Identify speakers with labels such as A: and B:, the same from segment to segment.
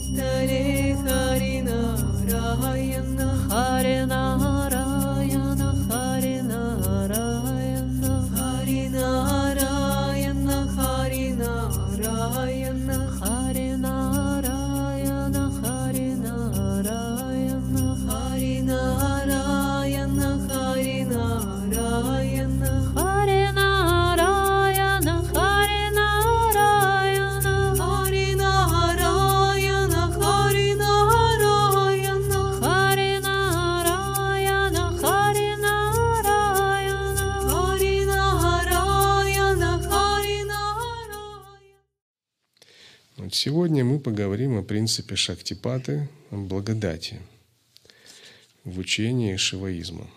A: तरह
B: Сегодня мы поговорим о принципе Шактипаты, благодати в учении шиваизма.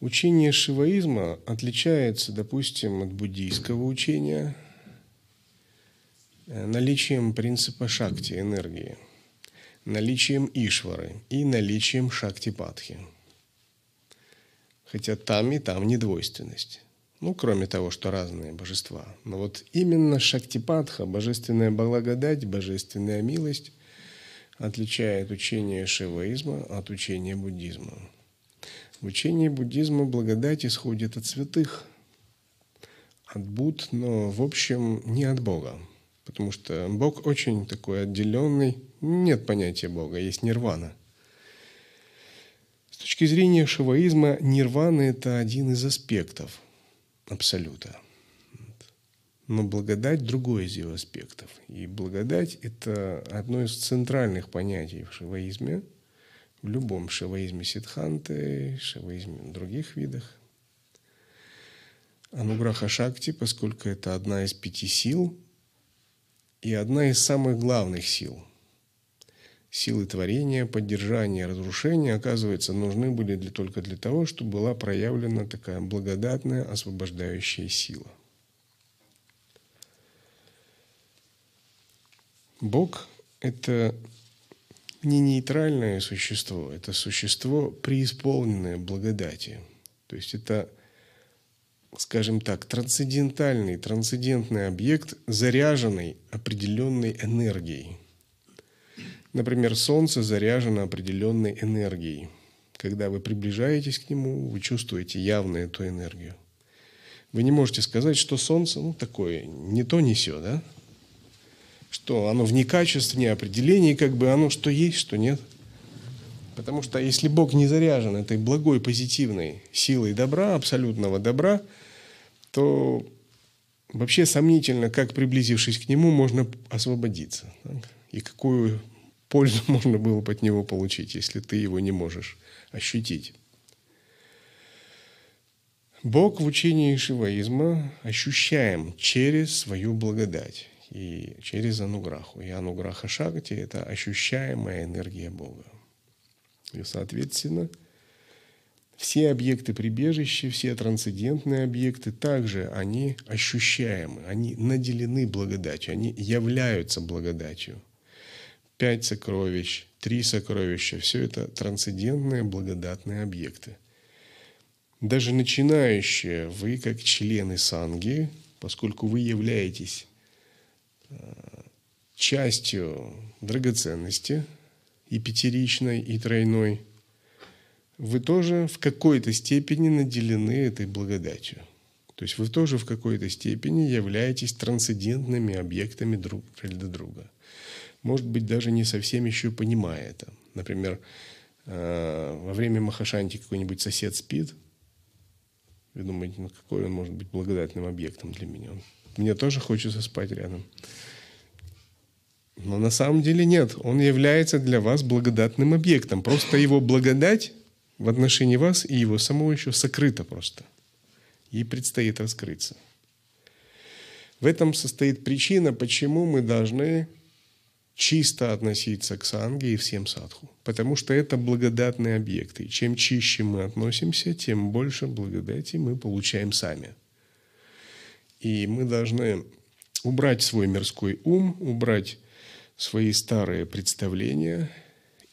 B: Учение шиваизма отличается, допустим, от буддийского учения наличием принципа шакти, энергии, наличием Ишвары и наличием шакти-патхи. Хотя там и там недвойственность. Ну, кроме того, что разные божества. Но вот именно Шактипатха, божественная благодать, божественная милость, отличает учение шиваизма от учения буддизма. В учении буддизма благодать исходит от святых, от Буд, но в общем не от Бога. Потому что Бог очень такой отделенный, нет понятия Бога, есть нирвана. С точки зрения шиваизма, нирвана – это один из аспектов – абсолюта. Но благодать – другой из его аспектов. И благодать – это одно из центральных понятий в шиваизме, в любом шиваизме ситханты, шиваизме других видах. Ануграха Шакти, поскольку это одна из пяти сил и одна из самых главных сил – силы творения, поддержания, разрушения, оказывается, нужны были для, только для того, чтобы была проявлена такая благодатная освобождающая сила. Бог – это не нейтральное существо, это существо, преисполненное благодати. То есть это, скажем так, трансцендентальный, трансцендентный объект, заряженный определенной энергией – Например, Солнце заряжено определенной энергией. Когда вы приближаетесь к нему, вы чувствуете явно эту энергию. Вы не можете сказать, что Солнце ну, такое не то, не все, да? Что оно в некачестве, определении, как бы оно что есть, что нет. Потому что если Бог не заряжен этой благой, позитивной силой добра, абсолютного добра, то вообще сомнительно, как приблизившись к Нему, можно освободиться. И какую пользу можно было бы от него получить, если ты его не можешь ощутить. Бог в учении шиваизма ощущаем через свою благодать и через ануграху. И ануграха шакти – это ощущаемая энергия Бога. И, соответственно, все объекты прибежища, все трансцендентные объекты также, они ощущаемы, они наделены благодатью, они являются благодатью – пять сокровищ, три сокровища – все это трансцендентные благодатные объекты. Даже начинающие, вы как члены санги, поскольку вы являетесь э, частью драгоценности и пятеричной, и тройной, вы тоже в какой-то степени наделены этой благодатью. То есть вы тоже в какой-то степени являетесь трансцендентными объектами друг для друга может быть, даже не совсем еще понимая это. Например, э, во время Махашанти какой-нибудь сосед спит, вы думаете, ну какой он может быть благодатным объектом для меня? Мне тоже хочется спать рядом. Но на самом деле нет. Он является для вас благодатным объектом. Просто его благодать в отношении вас и его самого еще сокрыта просто. Ей предстоит раскрыться. В этом состоит причина, почему мы должны чисто относиться к санге и всем садху, потому что это благодатные объекты. чем чище мы относимся, тем больше благодати мы получаем сами. И мы должны убрать свой мирской ум, убрать свои старые представления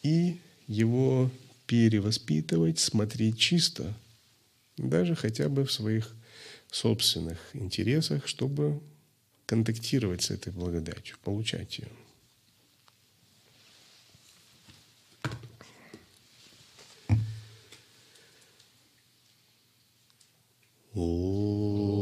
B: и его перевоспитывать, смотреть чисто, даже хотя бы в своих собственных интересах, чтобы контактировать с этой благодатью, получать ее. 哦。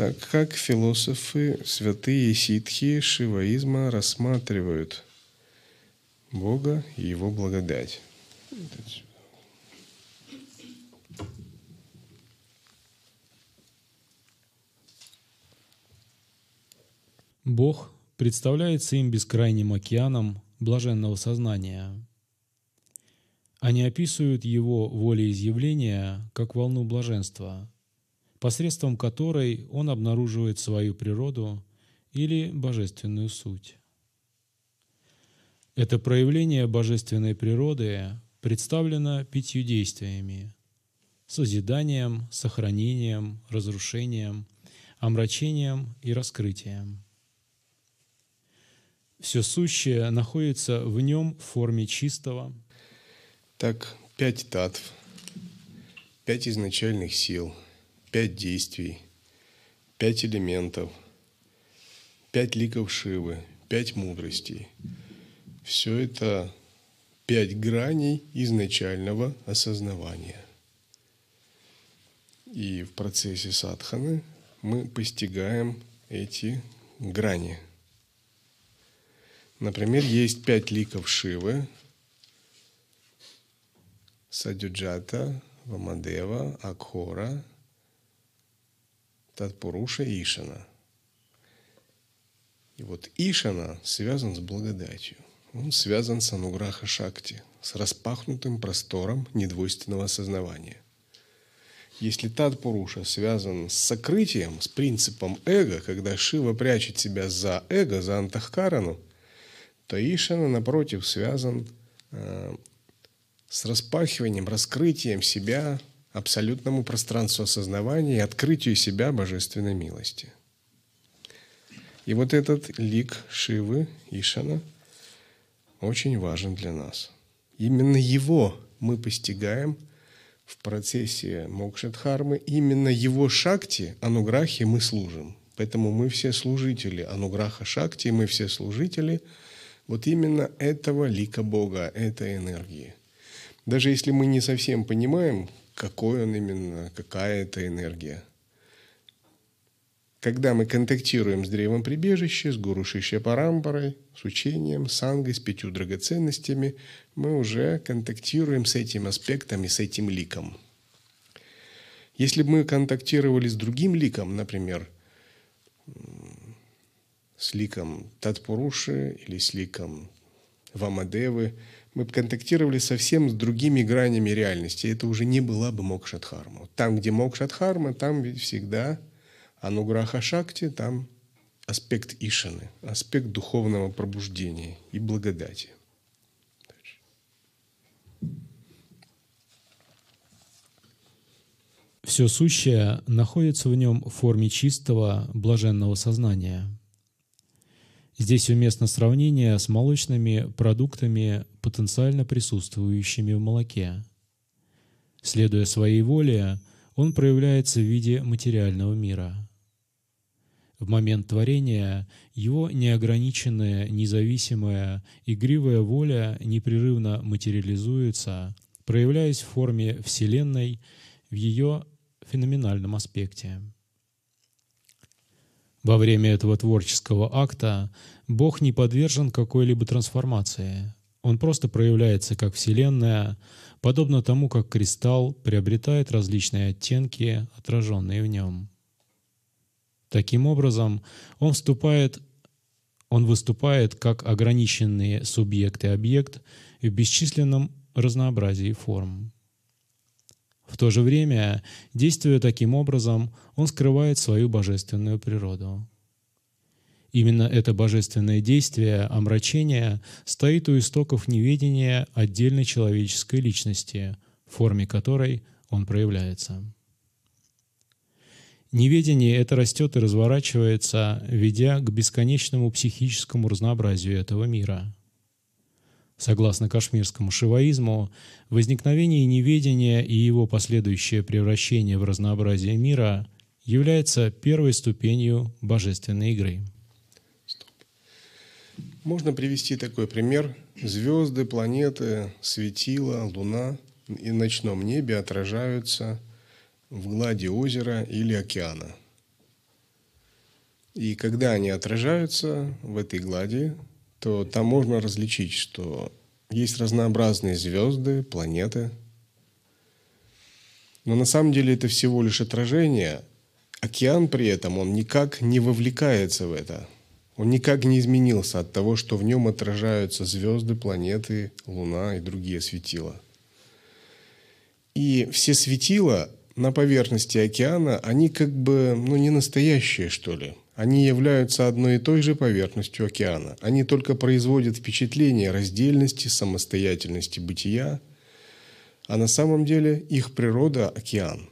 B: так как философы, святые ситхи шиваизма рассматривают Бога и Его благодать.
C: Бог представляется им бескрайним океаном блаженного сознания. Они описывают его волеизъявление как волну блаженства – посредством которой он обнаруживает свою природу или божественную суть. Это проявление божественной природы представлено пятью действиями – созиданием, сохранением, разрушением, омрачением и раскрытием. Все сущее находится в нем в форме чистого.
B: Так, пять татв, пять изначальных сил – пять действий, пять элементов, пять ликов Шивы, пять мудростей. Все это пять граней изначального осознавания. И в процессе садханы мы постигаем эти грани. Например, есть пять ликов Шивы, Садюджата, Вамадева, Акхора, Татпуруша Ишана. И вот Ишана связан с благодатью. Он связан с Ануграха Шакти, с распахнутым простором недвойственного осознавания. Если Татпуруша связан с сокрытием, с принципом эго, когда Шива прячет себя за эго, за Антахкарану, то Ишана, напротив, связан э, с распахиванием, раскрытием себя абсолютному пространству осознавания и открытию себя божественной милости. И вот этот лик Шивы, Ишана, очень важен для нас. Именно его мы постигаем в процессе Мокшадхармы, именно его шакти, ануграхи, мы служим. Поэтому мы все служители ануграха шакти, мы все служители вот именно этого лика Бога, этой энергии. Даже если мы не совсем понимаем, какой он именно, какая это энергия. Когда мы контактируем с древом прибежища, с гуру Шишья Парампарой, с учением, с ангой, с пятью драгоценностями, мы уже контактируем с этим аспектом и с этим ликом. Если бы мы контактировали с другим ликом, например, с ликом Татпуруши или с ликом Вамадевы – мы бы контактировали совсем с другими гранями реальности. Это уже не была бы Мокшатхарма. Там, где Мокшатхарма, там всегда Ануграха Шакти, там аспект Ишаны, аспект духовного пробуждения и благодати.
C: Все сущее находится в нем в форме чистого блаженного сознания – Здесь уместно сравнение с молочными продуктами, потенциально присутствующими в молоке. Следуя своей воле, он проявляется в виде материального мира. В момент творения его неограниченная, независимая, игривая воля непрерывно материализуется, проявляясь в форме Вселенной в ее феноменальном аспекте. Во время этого творческого акта Бог не подвержен какой-либо трансформации. Он просто проявляется как Вселенная, подобно тому, как кристалл приобретает различные оттенки, отраженные в нем. Таким образом, он вступает он выступает как ограниченные субъект и объект в бесчисленном разнообразии форм. В то же время, действуя таким образом, он скрывает свою божественную природу. Именно это божественное действие, омрачение, стоит у истоков неведения отдельной человеческой личности, в форме которой он проявляется. Неведение это растет и разворачивается, ведя к бесконечному психическому разнообразию этого мира – согласно кашмирскому шиваизму, возникновение неведения и его последующее превращение в разнообразие мира является первой ступенью божественной игры. Стоп.
B: Можно привести такой пример. Звезды, планеты, светила, луна и в ночном небе отражаются в глади озера или океана. И когда они отражаются в этой глади, то там можно различить, что есть разнообразные звезды, планеты. Но на самом деле это всего лишь отражение. Океан при этом, он никак не вовлекается в это. Он никак не изменился от того, что в нем отражаются звезды, планеты, Луна и другие светила. И все светила на поверхности океана, они как бы, ну, не настоящие, что ли. Они являются одной и той же поверхностью океана. Они только производят впечатление раздельности, самостоятельности бытия, а на самом деле их природа – океан.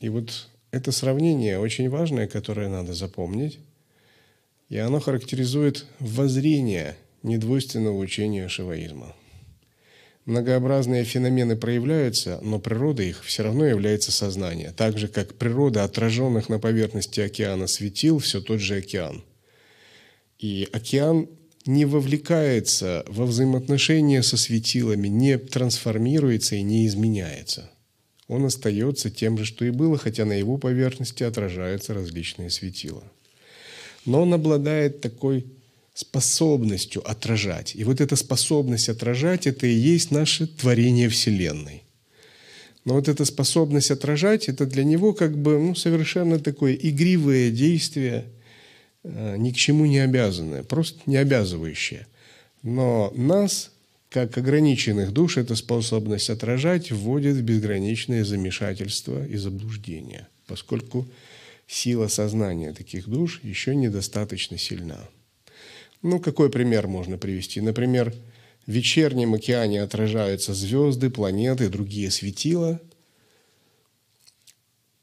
B: И вот это сравнение очень важное, которое надо запомнить, и оно характеризует воззрение недвойственного учения шиваизма. Многообразные феномены проявляются, но природа их все равно является сознание, так же, как природа отраженных на поверхности океана светил все тот же океан. И океан не вовлекается во взаимоотношения со светилами, не трансформируется и не изменяется. Он остается тем же, что и было, хотя на его поверхности отражаются различные светила. Но он обладает такой способностью отражать. И вот эта способность отражать – это и есть наше творение Вселенной. Но вот эта способность отражать – это для него как бы ну, совершенно такое игривое действие, э, ни к чему не обязанное, просто не обязывающее. Но нас, как ограниченных душ, эта способность отражать вводит в безграничное замешательство и заблуждение, поскольку сила сознания таких душ еще недостаточно сильна. Ну, какой пример можно привести? Например, в вечернем океане отражаются звезды, планеты, другие светила.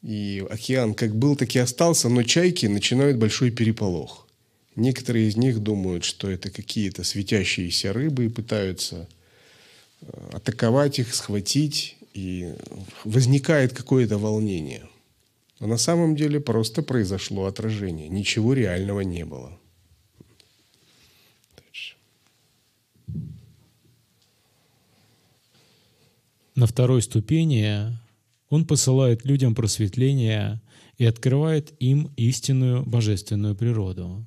B: И океан как был, так и остался, но чайки начинают большой переполох. Некоторые из них думают, что это какие-то светящиеся рыбы и пытаются э, атаковать их, схватить, и возникает какое-то волнение. Но а на самом деле просто произошло отражение, ничего реального не было.
C: На второй ступени он посылает людям просветление и открывает им истинную божественную природу.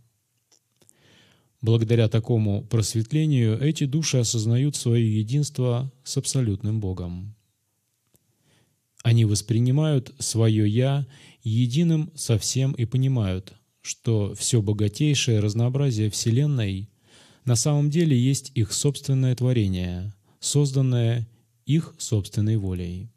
C: Благодаря такому просветлению эти души осознают свое единство с Абсолютным Богом. Они воспринимают свое «я» единым со всем и понимают, что все богатейшее разнообразие Вселенной на самом деле есть их собственное творение, созданное их собственной волей.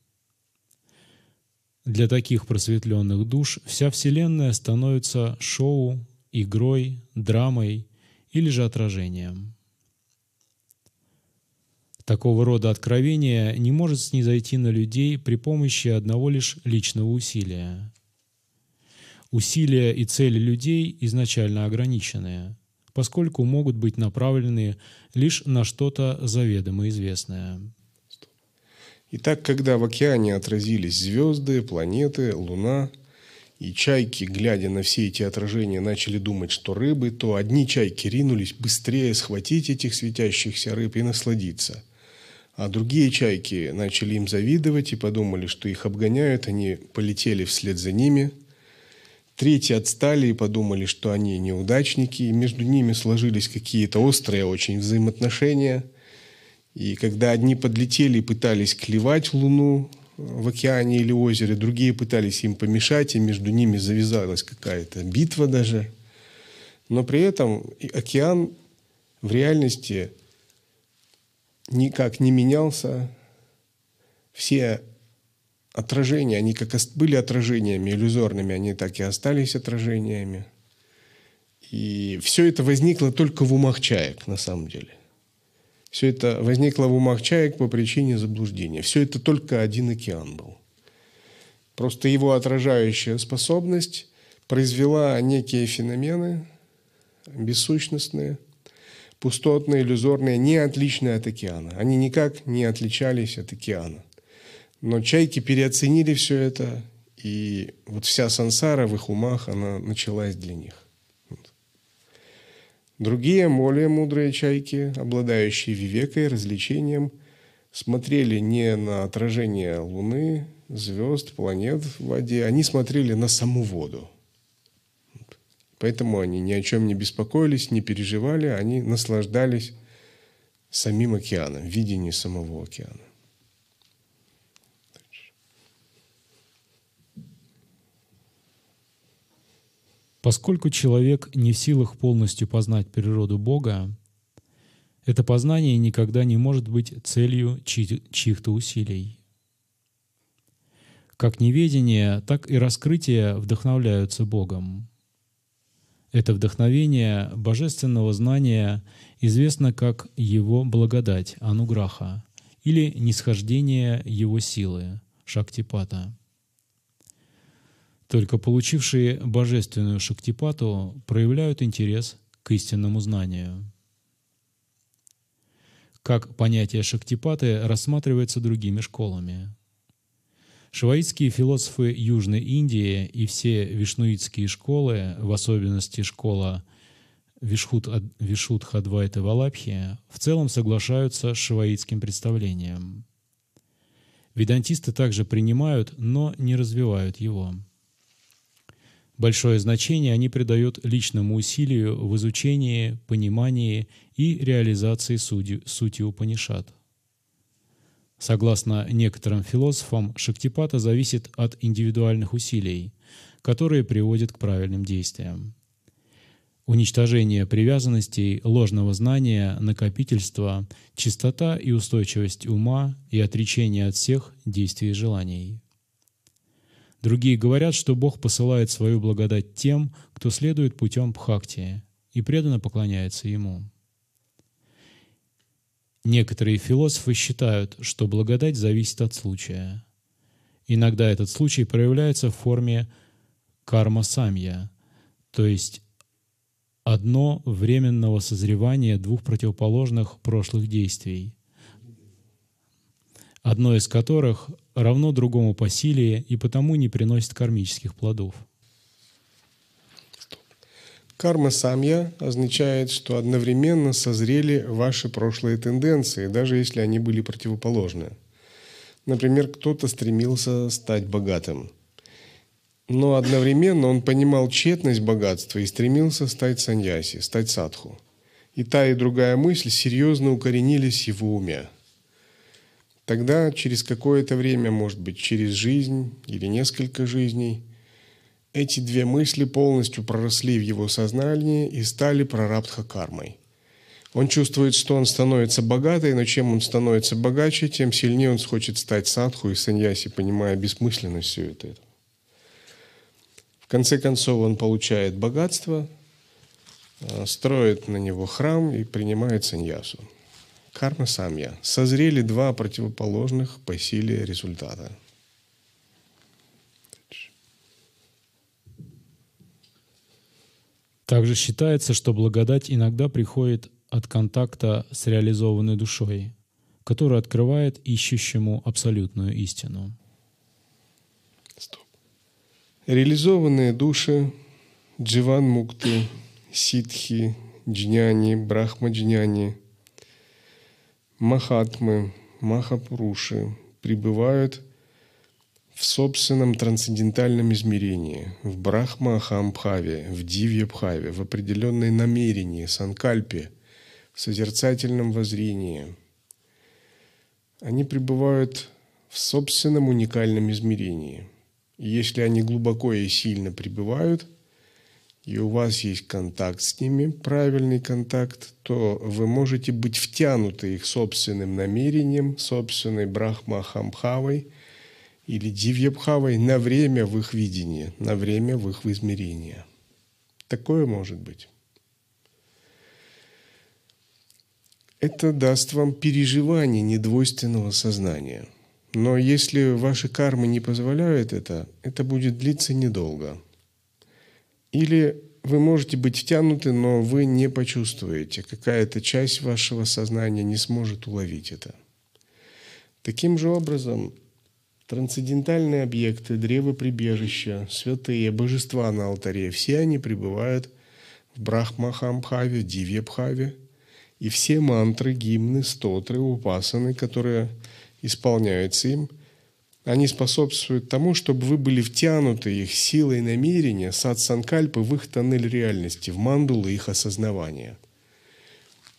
C: Для таких просветленных душ вся Вселенная становится шоу, игрой, драмой или же отражением. Такого рода откровение не может снизойти на людей при помощи одного лишь личного усилия. Усилия и цели людей изначально ограничены, поскольку могут быть направлены лишь на что-то заведомо известное.
B: Итак, когда в океане отразились звезды, планеты, луна, и чайки, глядя на все эти отражения, начали думать, что рыбы, то одни чайки ринулись быстрее схватить этих светящихся рыб и насладиться. А другие чайки начали им завидовать и подумали, что их обгоняют, они полетели вслед за ними. Третьи отстали и подумали, что они неудачники, и между ними сложились какие-то острые очень взаимоотношения – и когда одни подлетели и пытались клевать Луну э, в океане или озере, другие пытались им помешать, и между ними завязалась какая-то битва даже. Но при этом океан в реальности никак не менялся. Все отражения, они как были отражениями иллюзорными, они так и остались отражениями. И все это возникло только в умах чаек, на самом деле. Все это возникло в умах чаек по причине заблуждения. Все это только один океан был. Просто его отражающая способность произвела некие феномены бессущностные, пустотные, иллюзорные, не отличные от океана. Они никак не отличались от океана. Но чайки переоценили все это, и вот вся сансара в их умах, она началась для них. Другие, более мудрые чайки, обладающие вивекой, развлечением, смотрели не на отражение Луны, звезд, планет в воде, они смотрели на саму воду. Поэтому они ни о чем не беспокоились, не переживали, они наслаждались самим океаном, видением самого океана.
C: Поскольку человек не в силах полностью познать природу Бога, это познание никогда не может быть целью чьих-то усилий. Как неведение, так и раскрытие вдохновляются Богом. Это вдохновение божественного знания известно как его благодать, ануграха, или нисхождение его силы, шактипата. Только получившие божественную шактипату проявляют интерес к истинному знанию. Как понятие шактипаты рассматривается другими школами. Шиваитские философы Южной Индии и все вишнуитские школы, в особенности школа Вишхут, Вишут Хадвайта Валабхи, в целом соглашаются с шиваитским представлением. Ведантисты также принимают, но не развивают его. Большое значение они придают личному усилию в изучении, понимании и реализации сути, сути Упанишат. Согласно некоторым философам, Шактипата зависит от индивидуальных усилий, которые приводят к правильным действиям. Уничтожение привязанностей, ложного знания, накопительства, чистота и устойчивость ума и отречение от всех действий и желаний – Другие говорят, что Бог посылает свою благодать тем, кто следует путем Бхактии и преданно поклоняется Ему. Некоторые философы считают, что благодать зависит от случая. Иногда этот случай проявляется в форме карма-самья, то есть одно временного созревания двух противоположных прошлых действий, одно из которых равно другому по силе и потому не приносит кармических плодов.
B: Карма самья означает, что одновременно созрели ваши прошлые тенденции, даже если они были противоположны. Например, кто-то стремился стать богатым. Но одновременно он понимал тщетность богатства и стремился стать саньяси, стать садху. И та и другая мысль серьезно укоренились в его уме тогда через какое-то время, может быть, через жизнь или несколько жизней, эти две мысли полностью проросли в его сознании и стали прарабдха кармой. Он чувствует, что он становится богатой, но чем он становится богаче, тем сильнее он хочет стать садху и саньяси, понимая бессмысленность все этого. В конце концов, он получает богатство, э, строит на него храм и принимает саньясу. Карма самья. Созрели два противоположных по силе результата.
C: Также считается, что благодать иногда приходит от контакта с реализованной душой, которая открывает ищущему
B: абсолютную истину. Стоп. Реализованные души Дживан Мукты, Ситхи, Джняни, Брахма Джняни – махатмы, махапуруши пребывают в собственном трансцендентальном измерении, в брахма-хамбхаве, в дивья-бхаве, в определенной намерении, санкальпе, в созерцательном воззрении. Они пребывают в собственном уникальном измерении. И если они глубоко и сильно пребывают – и у вас есть контакт с ними, правильный контакт, то вы можете быть втянуты их собственным намерением, собственной брахмахамхавой или дивьябхавой на время в их видении, на время в их измерение. Такое может быть. Это даст вам переживание недвойственного сознания. Но если ваши кармы не позволяют это, это будет длиться недолго – или вы можете быть втянуты, но вы не почувствуете. Какая-то часть вашего сознания не сможет уловить это. Таким же образом, трансцендентальные объекты, древо прибежища, святые, божества на алтаре, все они пребывают в Брахмахамбхаве, Дивьябхаве, и все мантры, гимны, стотры, упасаны, которые исполняются им – они способствуют тому, чтобы вы были втянуты их силой намерения, сад санкальпы, в их тоннель реальности, в мандулы их осознавания.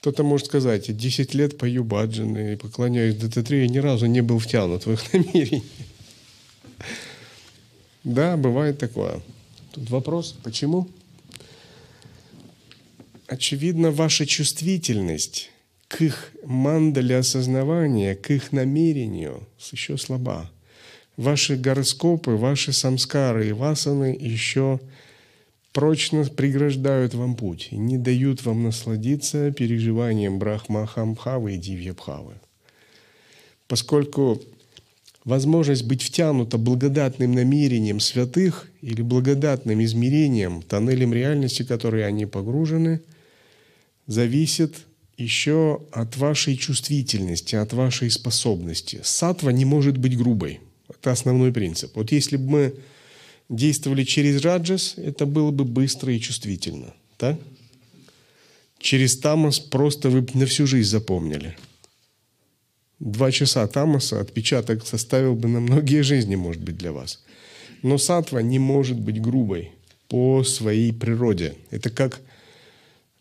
B: Кто-то может сказать, я 10 лет пою баджаны и поклоняюсь дт я ни разу не был втянут в их намерение. Да, бывает такое. Тут вопрос, почему? Очевидно, ваша чувствительность к их мандале осознавания, к их намерению еще слаба ваши гороскопы, ваши самскары и васаны еще прочно преграждают вам путь не дают вам насладиться переживанием Брахмахамхавы и Дивьябхавы. Поскольку возможность быть втянута благодатным намерением святых или благодатным измерением, тоннелем реальности, в который они погружены, зависит еще от вашей чувствительности, от вашей способности. Сатва не может быть грубой – это основной принцип. Вот если бы мы действовали через раджас, это было бы быстро и чувствительно. Так? Через тамас просто вы на всю жизнь запомнили. Два часа тамаса отпечаток составил бы на многие жизни, может быть, для вас. Но сатва не может быть грубой по своей природе. Это как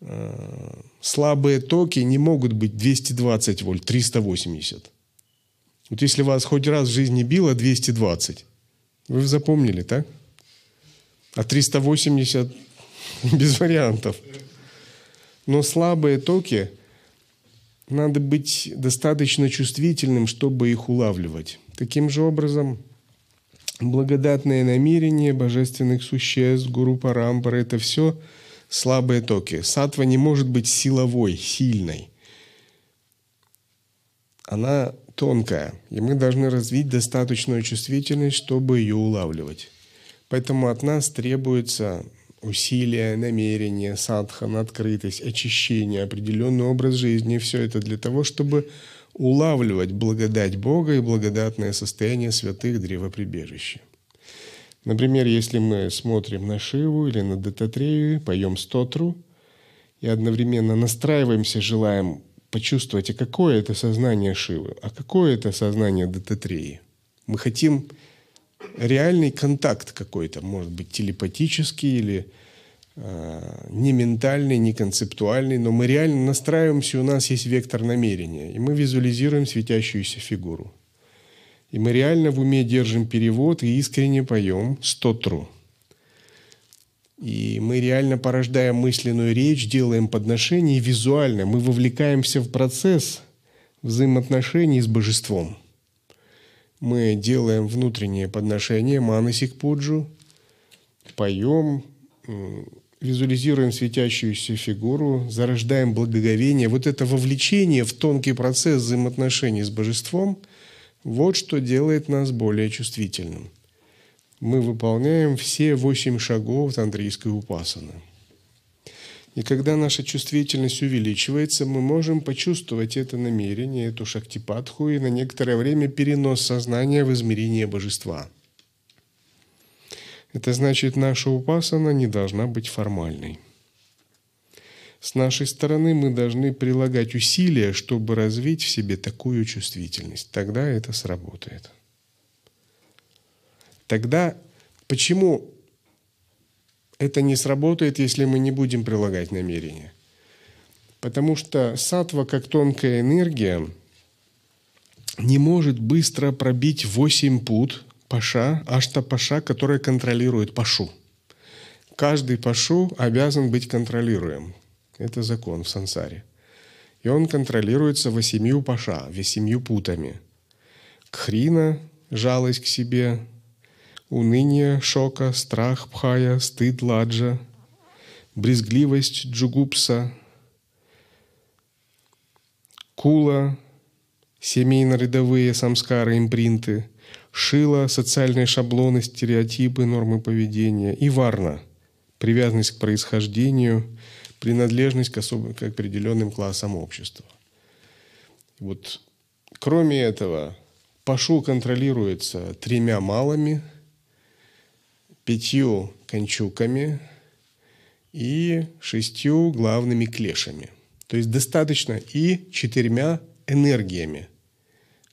B: э, слабые токи не могут быть 220 вольт, 380. Вот если вас хоть раз в жизни било 220, вы запомнили, так? А 380 без вариантов. Но слабые токи надо быть достаточно чувствительным, чтобы их улавливать. Таким же образом, благодатное намерение божественных существ, гуру парампара – это все слабые токи. Сатва не может быть силовой, сильной она тонкая, и мы должны развить достаточную чувствительность, чтобы ее улавливать. Поэтому от нас требуется усилия, намерение, садхан, открытость, очищение, определенный образ жизни. Все это для того, чтобы улавливать благодать Бога и благодатное состояние святых древоприбежища. Например, если мы смотрим на Шиву или на Дататрею, поем стотру и одновременно настраиваемся, желаем почувствовать, а какое это сознание Шивы, а какое это сознание Дататреи. Мы хотим реальный контакт какой-то, может быть, телепатический или э, не ментальный, не концептуальный, но мы реально настраиваемся, у нас есть вектор намерения, и мы визуализируем светящуюся фигуру. И мы реально в уме держим перевод и искренне поем стотру. тру. И мы реально порождаем мысленную речь, делаем подношение визуально. Мы вовлекаемся в процесс взаимоотношений с божеством. Мы делаем внутреннее подношение манасик пуджу, поем, визуализируем светящуюся фигуру, зарождаем благоговение. Вот это вовлечение в тонкий процесс взаимоотношений с божеством – вот что делает нас более чувствительным – мы выполняем все восемь шагов тантрийской упасаны. И когда наша чувствительность увеличивается, мы можем почувствовать это намерение, эту шактипатху и на некоторое время перенос сознания в измерение божества. Это значит, наша упасана не должна быть формальной. С нашей стороны мы должны прилагать усилия, чтобы развить в себе такую чувствительность. Тогда это сработает. Тогда почему это не сработает, если мы не будем прилагать намерения? Потому что сатва, как тонкая энергия, не может быстро пробить 8 пут паша, ашта паша, которая контролирует пашу. Каждый пашу обязан быть контролируем. Это закон в сансаре. И он контролируется восемью паша, восемью путами. Кхрина – жалость к себе, уныние Шока, страх Пхая, стыд Ладжа, брезгливость Джугупса, Кула, семейно-рядовые самскары, импринты, Шила, социальные шаблоны, стереотипы, нормы поведения и Варна, привязанность к происхождению, принадлежность к, особ... к определенным классам общества. Вот кроме этого, Пашу контролируется тремя малыми – пятью кончуками и шестью главными клешами. То есть достаточно и четырьмя энергиями,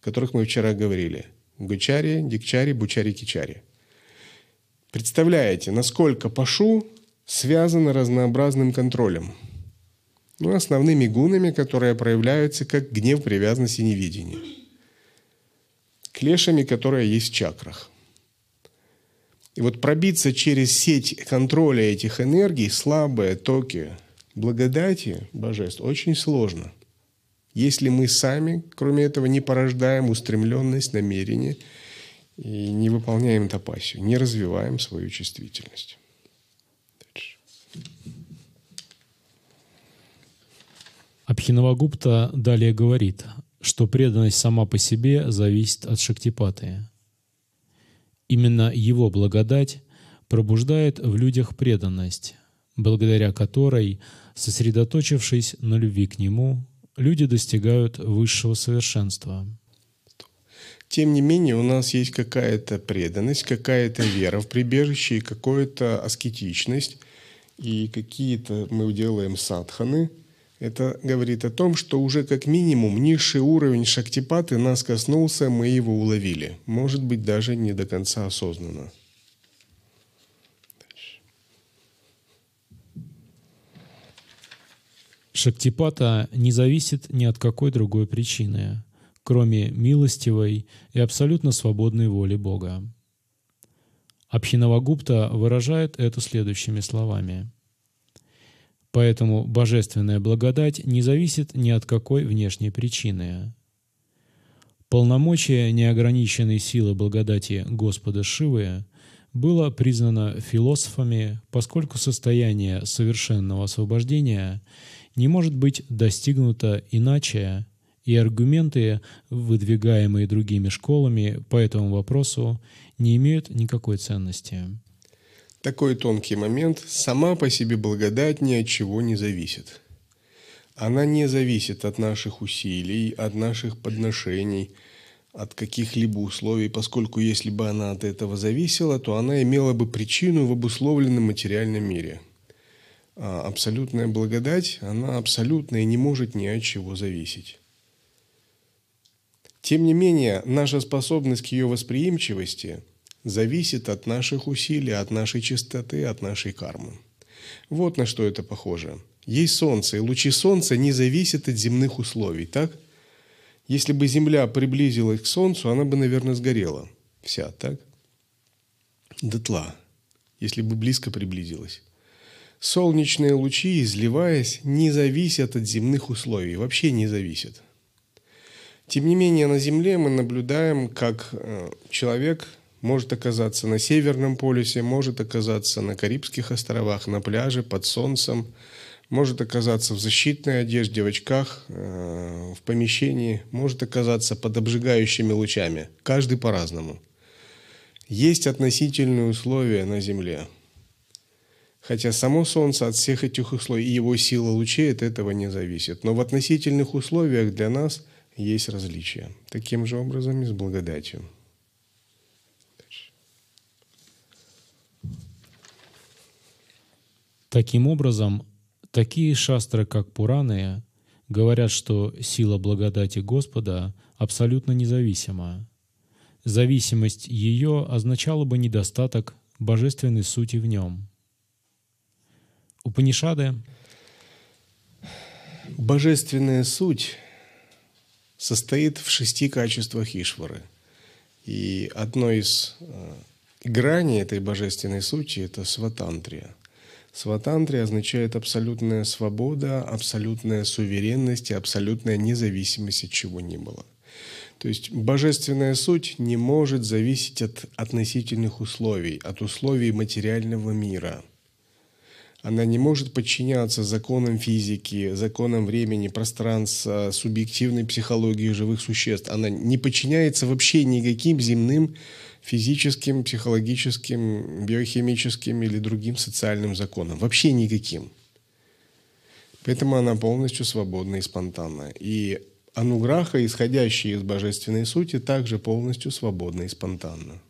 B: о которых мы вчера говорили. Гучари, Дикчари, Бучари, Кичари. Представляете, насколько Пашу связано разнообразным контролем – ну, основными гунами, которые проявляются как гнев, привязанность и невидение. Клешами, которые есть в чакрах – и вот пробиться через сеть контроля этих энергий, слабые токи благодати божеств, очень сложно. Если мы сами, кроме этого, не порождаем устремленность, намерение и не выполняем тапасию, не развиваем свою чувствительность. Дальше.
C: Абхинавагупта далее говорит, что преданность сама по себе зависит от шактипаты. Именно его благодать пробуждает в людях преданность, благодаря которой, сосредоточившись на любви к нему, люди достигают высшего совершенства.
B: Тем не менее, у нас есть какая-то преданность, какая-то вера в прибежище и какая-то аскетичность, и какие-то мы делаем садханы – это говорит о том, что уже как минимум низший уровень шактипаты нас коснулся, мы его уловили. Может быть, даже не до конца осознанно. Шактипата
C: не зависит ни от какой другой причины, кроме милостивой и абсолютно свободной воли Бога. Общиновагупта выражает это следующими словами – Поэтому божественная благодать не зависит ни от какой внешней причины. Полномочия неограниченной силы благодати Господа Шивы было признано философами, поскольку состояние совершенного освобождения не может быть достигнуто иначе, и аргументы, выдвигаемые другими школами по этому вопросу, не имеют никакой ценности.
B: Такой тонкий момент. Сама по себе благодать ни от чего не зависит. Она не зависит от наших усилий, от наших подношений, от каких-либо условий, поскольку если бы она от этого зависела, то она имела бы причину в обусловленном материальном мире. А абсолютная благодать, она абсолютная и не может ни от чего зависеть. Тем не менее, наша способность к ее восприимчивости – зависит от наших усилий, от нашей чистоты, от нашей кармы. Вот на что это похоже. Есть солнце, и лучи солнца не зависят от земных условий, так? Если бы Земля приблизилась к солнцу, она бы, наверное, сгорела. Вся, так? Дотла, если бы близко приблизилась. Солнечные лучи, изливаясь, не зависят от земных условий, вообще не зависят. Тем не менее, на Земле мы наблюдаем, как э, человек – может оказаться на Северном полюсе, может оказаться на Карибских островах, на пляже, под солнцем, может оказаться в защитной одежде, в очках, э, в помещении, может оказаться под обжигающими лучами. Каждый по-разному. Есть относительные условия на Земле. Хотя само Солнце от всех этих условий и его сила лучей от этого не зависит. Но в относительных условиях для нас есть различия. Таким же образом и с благодатью.
C: Таким образом, такие шастры, как Пураны, говорят, что сила благодати Господа абсолютно независима. Зависимость ее означала бы недостаток божественной сути в нем. Упанишады.
B: Божественная суть состоит в шести качествах Ишвары. И одно из э, граней этой божественной сути – это сватантрия – Сватантри означает абсолютная свобода, абсолютная суверенность и абсолютная независимость от чего ни было. То есть божественная суть не может зависеть от относительных условий, от условий материального мира – она не может подчиняться законам физики, законам времени, пространства, субъективной психологии живых существ. Она не подчиняется вообще никаким земным физическим, психологическим, биохимическим или другим социальным законам. Вообще никаким. Поэтому она полностью свободна и спонтанна. И ануграха, исходящая из божественной сути, также полностью свободна и спонтанна.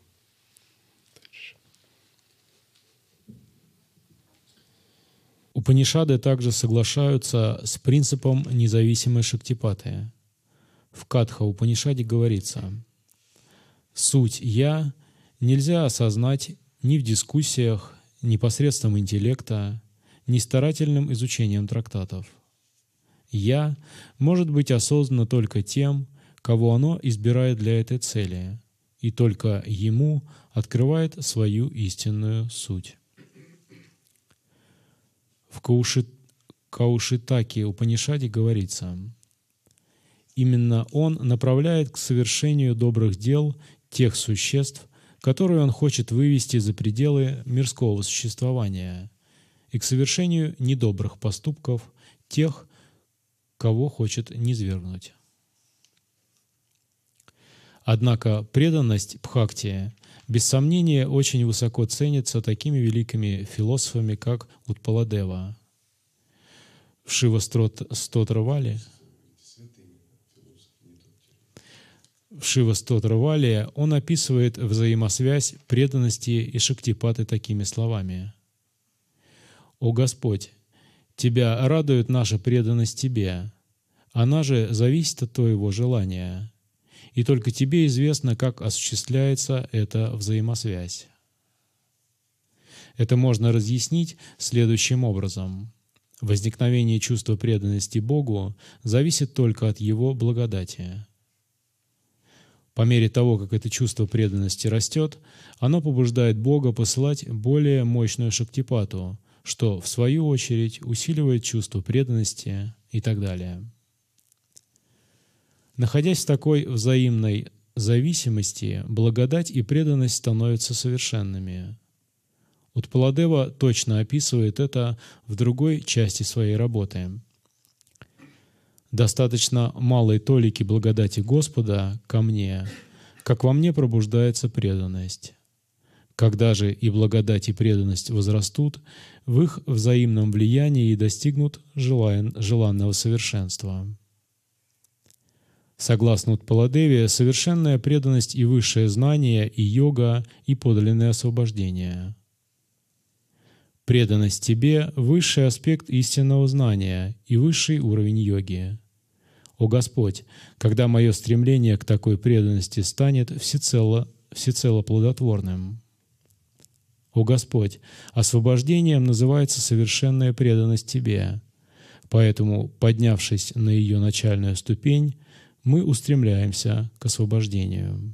C: Упанишады также соглашаются с принципом независимой шактипаты. В Катха Упанишаде говорится «Суть «я» нельзя осознать ни в дискуссиях, ни посредством интеллекта, ни старательным изучением трактатов. «Я» может быть осознано только тем, кого оно избирает для этой цели, и только ему открывает свою истинную суть. В Каушит... Каушитаке Упанишаде говорится, именно он направляет к совершению добрых дел тех существ, которые он хочет вывести за пределы мирского существования, и к совершению недобрых поступков тех, кого хочет низвергнуть. Однако преданность Бхакти без сомнения очень высоко ценится такими великими философами, как Утпаладева в Шива Стотравале. В Шива Стотравале он описывает взаимосвязь преданности и шактипаты такими словами. «О Господь, Тебя радует наша преданность Тебе, она же зависит от Твоего желания» и только тебе известно, как осуществляется эта взаимосвязь. Это можно разъяснить следующим образом. Возникновение чувства преданности Богу зависит только от Его благодати. По мере того, как это чувство преданности растет, оно побуждает Бога посылать более мощную шактипату, что, в свою очередь, усиливает чувство преданности и так далее. Находясь в такой взаимной зависимости, благодать и преданность становятся совершенными. Утпаладева точно описывает это в другой части своей работы. «Достаточно малой толики благодати Господа ко мне, как во мне пробуждается преданность». Когда же и благодать, и преданность возрастут, в их взаимном влиянии и достигнут желанного совершенства. Согласно Утпаладеве, совершенная преданность и высшее знание, и йога, и подлинное освобождение. Преданность тебе – высший аспект истинного знания и высший уровень йоги. О Господь, когда мое стремление к такой преданности станет всецело, всецело плодотворным. О Господь, освобождением называется совершенная преданность Тебе. Поэтому, поднявшись на ее начальную ступень, мы устремляемся к освобождению.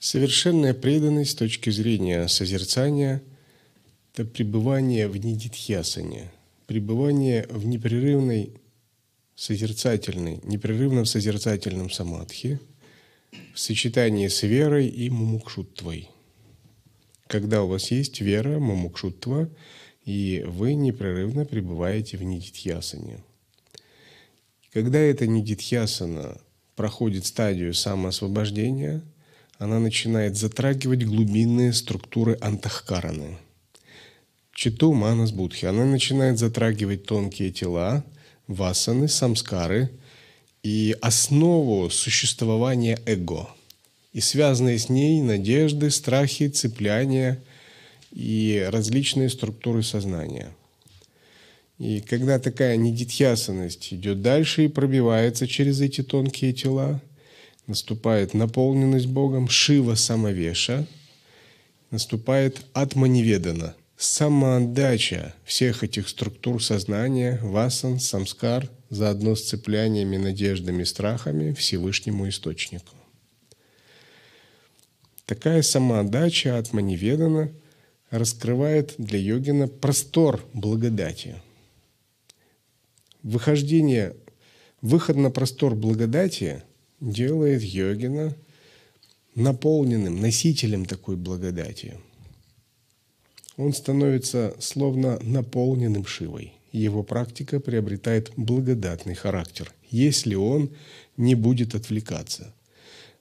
B: Совершенная преданность с точки зрения созерцания – это пребывание в нидитхьясане, пребывание в непрерывной созерцательной, непрерывном созерцательном самадхи в сочетании с верой и мумукшуттвой. Когда у вас есть вера, мумукшутва, и вы непрерывно пребываете в нидитьясане – когда эта нидитхьясана проходит стадию самоосвобождения, она начинает затрагивать глубинные структуры антахкараны. Читу манас будхи. Она начинает затрагивать тонкие тела, васаны, самскары и основу существования эго. И связанные с ней надежды, страхи, цепляния и различные структуры сознания – и когда такая нидитьясанность идет дальше и пробивается через эти тонкие тела, наступает наполненность Богом, Шива самовеша, наступает атманеведана, самоотдача всех этих структур сознания, васан, самскар, заодно с цепляниями, надеждами, страхами Всевышнему Источнику. Такая самоотдача, атманеведана, раскрывает для йогина простор благодати – Выхождение, выход на простор благодати делает йогина наполненным, носителем такой благодати. Он становится словно наполненным Шивой. Его практика приобретает благодатный характер, если он не будет отвлекаться.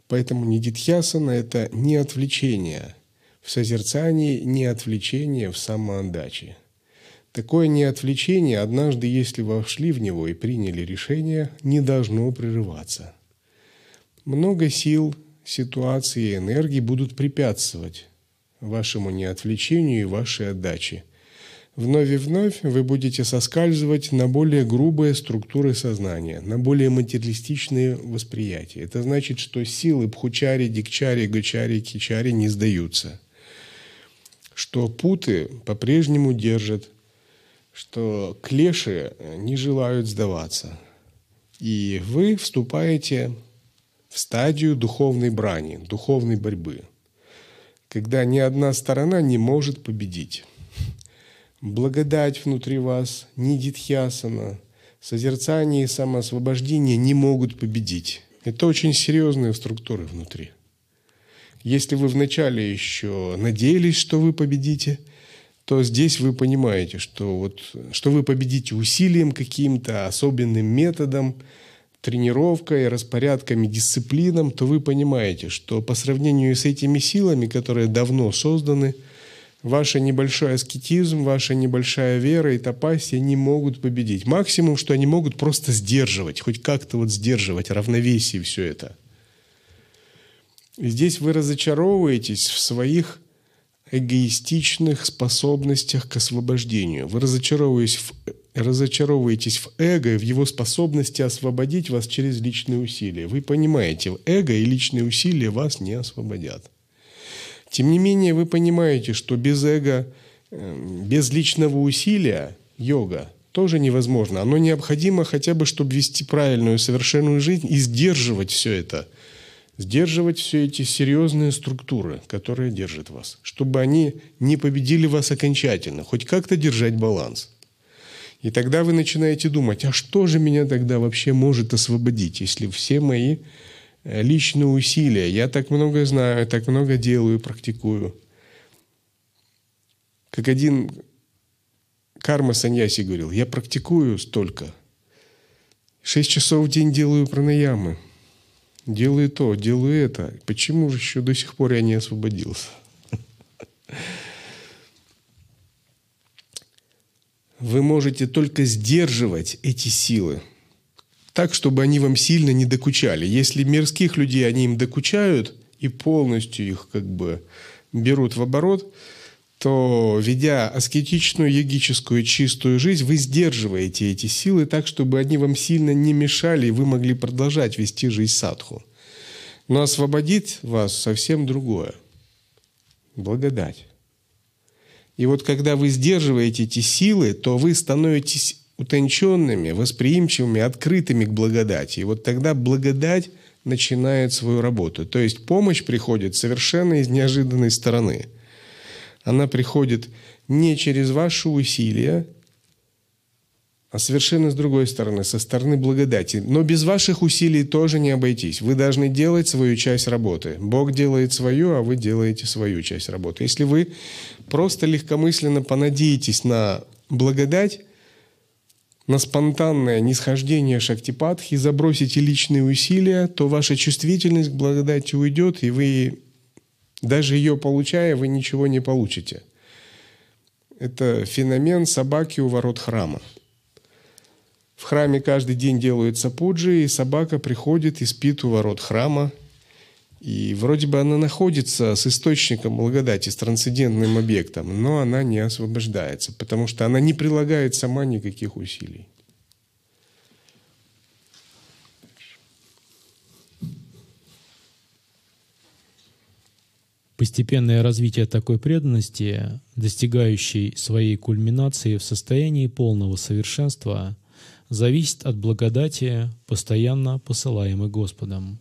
B: Поэтому нидитхьясана – это не отвлечение в созерцании, не отвлечение в самоотдаче – Такое неотвлечение, однажды если вошли в него и приняли решение, не должно прерываться. Много сил, ситуации и энергии будут препятствовать вашему неотвлечению и вашей отдаче. Вновь и вновь вы будете соскальзывать на более грубые структуры сознания, на более материалистичные восприятия. Это значит, что силы пхучари, дикчари, гачари, кичари не сдаются, что путы по-прежнему держат – что клеши э, не желают сдаваться. И вы вступаете в стадию духовной брани, духовной борьбы, когда ни одна сторона не может победить. Благодать внутри вас, ни созерцание и самоосвобождение не могут победить. Это очень серьезные структуры внутри. Если вы вначале еще надеялись, что вы победите – то здесь вы понимаете, что, вот, что вы победите усилием каким-то, особенным методом, тренировкой, распорядками, дисциплинам, то вы понимаете, что по сравнению с этими силами, которые давно созданы, ваша небольшой аскетизм, ваша небольшая вера и топасия не могут победить. Максимум, что они могут просто сдерживать, хоть как-то вот сдерживать равновесие все это. И здесь вы разочаровываетесь в своих эгоистичных способностях к освобождению. Вы разочаровываетесь в, разочаровываетесь в эго и в его способности освободить вас через личные усилия. Вы понимаете, эго и личные усилия вас не освободят. Тем не менее, вы понимаете, что без эго, эм, без личного усилия йога тоже невозможно. Оно необходимо хотя бы, чтобы вести правильную, совершенную жизнь и сдерживать все это – сдерживать все эти серьезные структуры, которые держат вас, чтобы они не победили вас окончательно, хоть как-то держать баланс. И тогда вы начинаете думать, а что же меня тогда вообще может освободить, если все мои э, личные усилия, я так много знаю, так много делаю, практикую. Как один карма саньяси говорил, я практикую столько, шесть часов в день делаю пранаямы – Делаю то, делаю это. Почему же еще до сих пор я не освободился? Вы можете только сдерживать эти силы так, чтобы они вам сильно не докучали. Если мирских людей они им докучают и полностью их как бы берут в оборот – что, ведя аскетичную, егическую, чистую жизнь, вы сдерживаете эти силы так, чтобы они вам сильно не мешали, и вы могли продолжать вести жизнь садху. Но освободит вас совсем другое – благодать. И вот когда вы сдерживаете эти силы, то вы становитесь утонченными, восприимчивыми, открытыми к благодати. И вот тогда благодать начинает свою работу. То есть помощь приходит совершенно из неожиданной стороны – она приходит не через ваши усилия, а совершенно с другой стороны, со стороны благодати. Но без ваших усилий тоже не обойтись. Вы должны делать свою часть работы. Бог делает свою, а вы делаете свою часть работы. Если вы просто легкомысленно понадеетесь на благодать, на спонтанное нисхождение Шактипатхи, забросите личные усилия, то ваша чувствительность к благодати уйдет, и вы даже ее получая, вы ничего не получите. Это феномен собаки у ворот храма. В храме каждый день делаются пуджи, и собака приходит и спит у ворот храма. И вроде бы она находится с источником благодати, с трансцендентным объектом, но она не освобождается, потому что она не прилагает сама никаких усилий.
C: Постепенное развитие такой преданности, достигающей своей кульминации в состоянии полного совершенства, зависит от благодати, постоянно посылаемой Господом.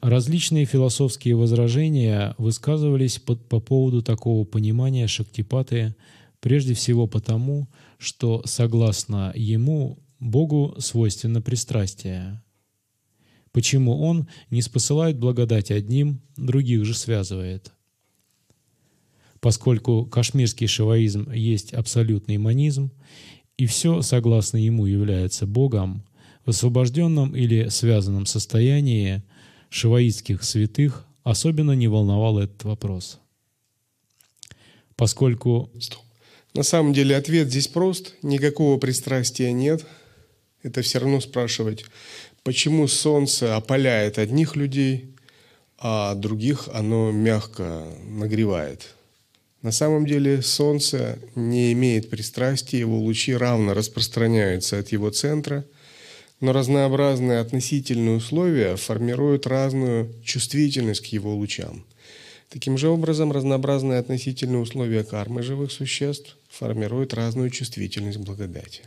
C: Различные философские возражения высказывались под, по поводу такого понимания Шактипаты прежде всего потому, что, согласно ему, Богу свойственно пристрастие, Почему Он не спосылает благодать одним, других же связывает? Поскольку кашмирский шиваизм есть абсолютный манизм, и все, согласно ему, является Богом, в освобожденном или связанном состоянии шиваистских святых особенно не волновал этот вопрос. Поскольку... Стоп.
B: На самом деле ответ здесь прост, никакого пристрастия нет. Это все равно спрашивать, Почему солнце опаляет одних людей, а других оно мягко нагревает? На самом деле солнце не имеет пристрастий, его лучи равно распространяются от его центра, но разнообразные относительные условия формируют разную чувствительность к его лучам. Таким же образом, разнообразные относительные условия кармы живых существ формируют разную чувствительность благодати.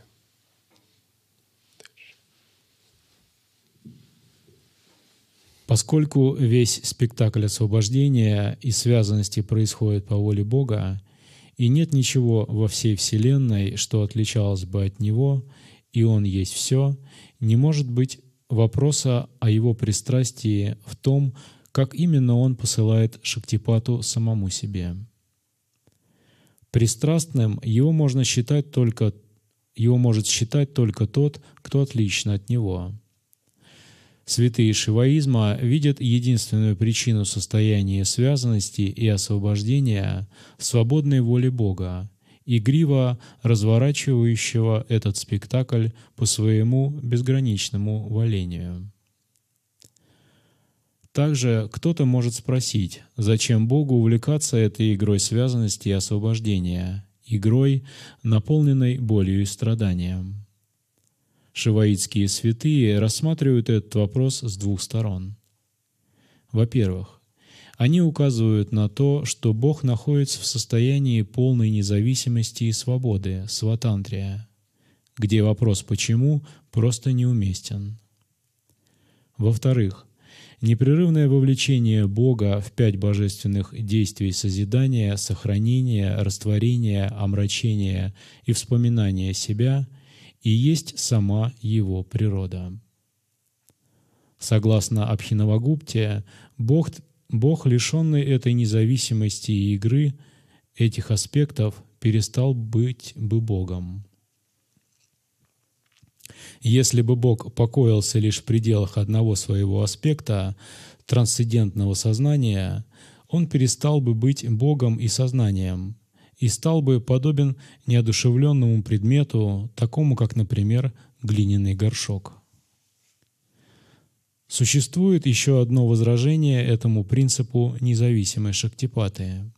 C: Поскольку весь спектакль освобождения и связанности происходит по воле Бога, и нет ничего во всей Вселенной, что отличалось бы от Него, и Он есть все, не может быть вопроса о Его пристрастии в том, как именно Он посылает Шактипату самому себе. Пристрастным его можно считать только его может считать только тот, кто отлично от него. Святые шиваизма видят единственную причину состояния связанности и освобождения в свободной воле Бога, игриво разворачивающего этот спектакль по своему безграничному валению. Также кто-то может спросить, зачем Богу увлекаться этой игрой связанности и освобождения, игрой, наполненной болью и страданием. Шиваитские святые рассматривают этот вопрос с двух сторон. Во-первых, они указывают на то, что Бог находится в состоянии полной независимости и свободы, сватантрия, где вопрос «почему» просто неуместен. Во-вторых, непрерывное вовлечение Бога в пять божественных действий созидания, сохранения, растворения, омрачения и вспоминания себя и есть сама его природа. Согласно Абхинавагупте, Бог, Бог, лишенный этой независимости и игры, этих аспектов перестал быть бы Богом. Если бы Бог покоился лишь в пределах одного своего аспекта, трансцендентного сознания, он перестал бы быть Богом и сознанием – и стал бы подобен неодушевленному предмету, такому как, например, глиняный горшок. Существует еще одно возражение этому принципу независимой шактипаты.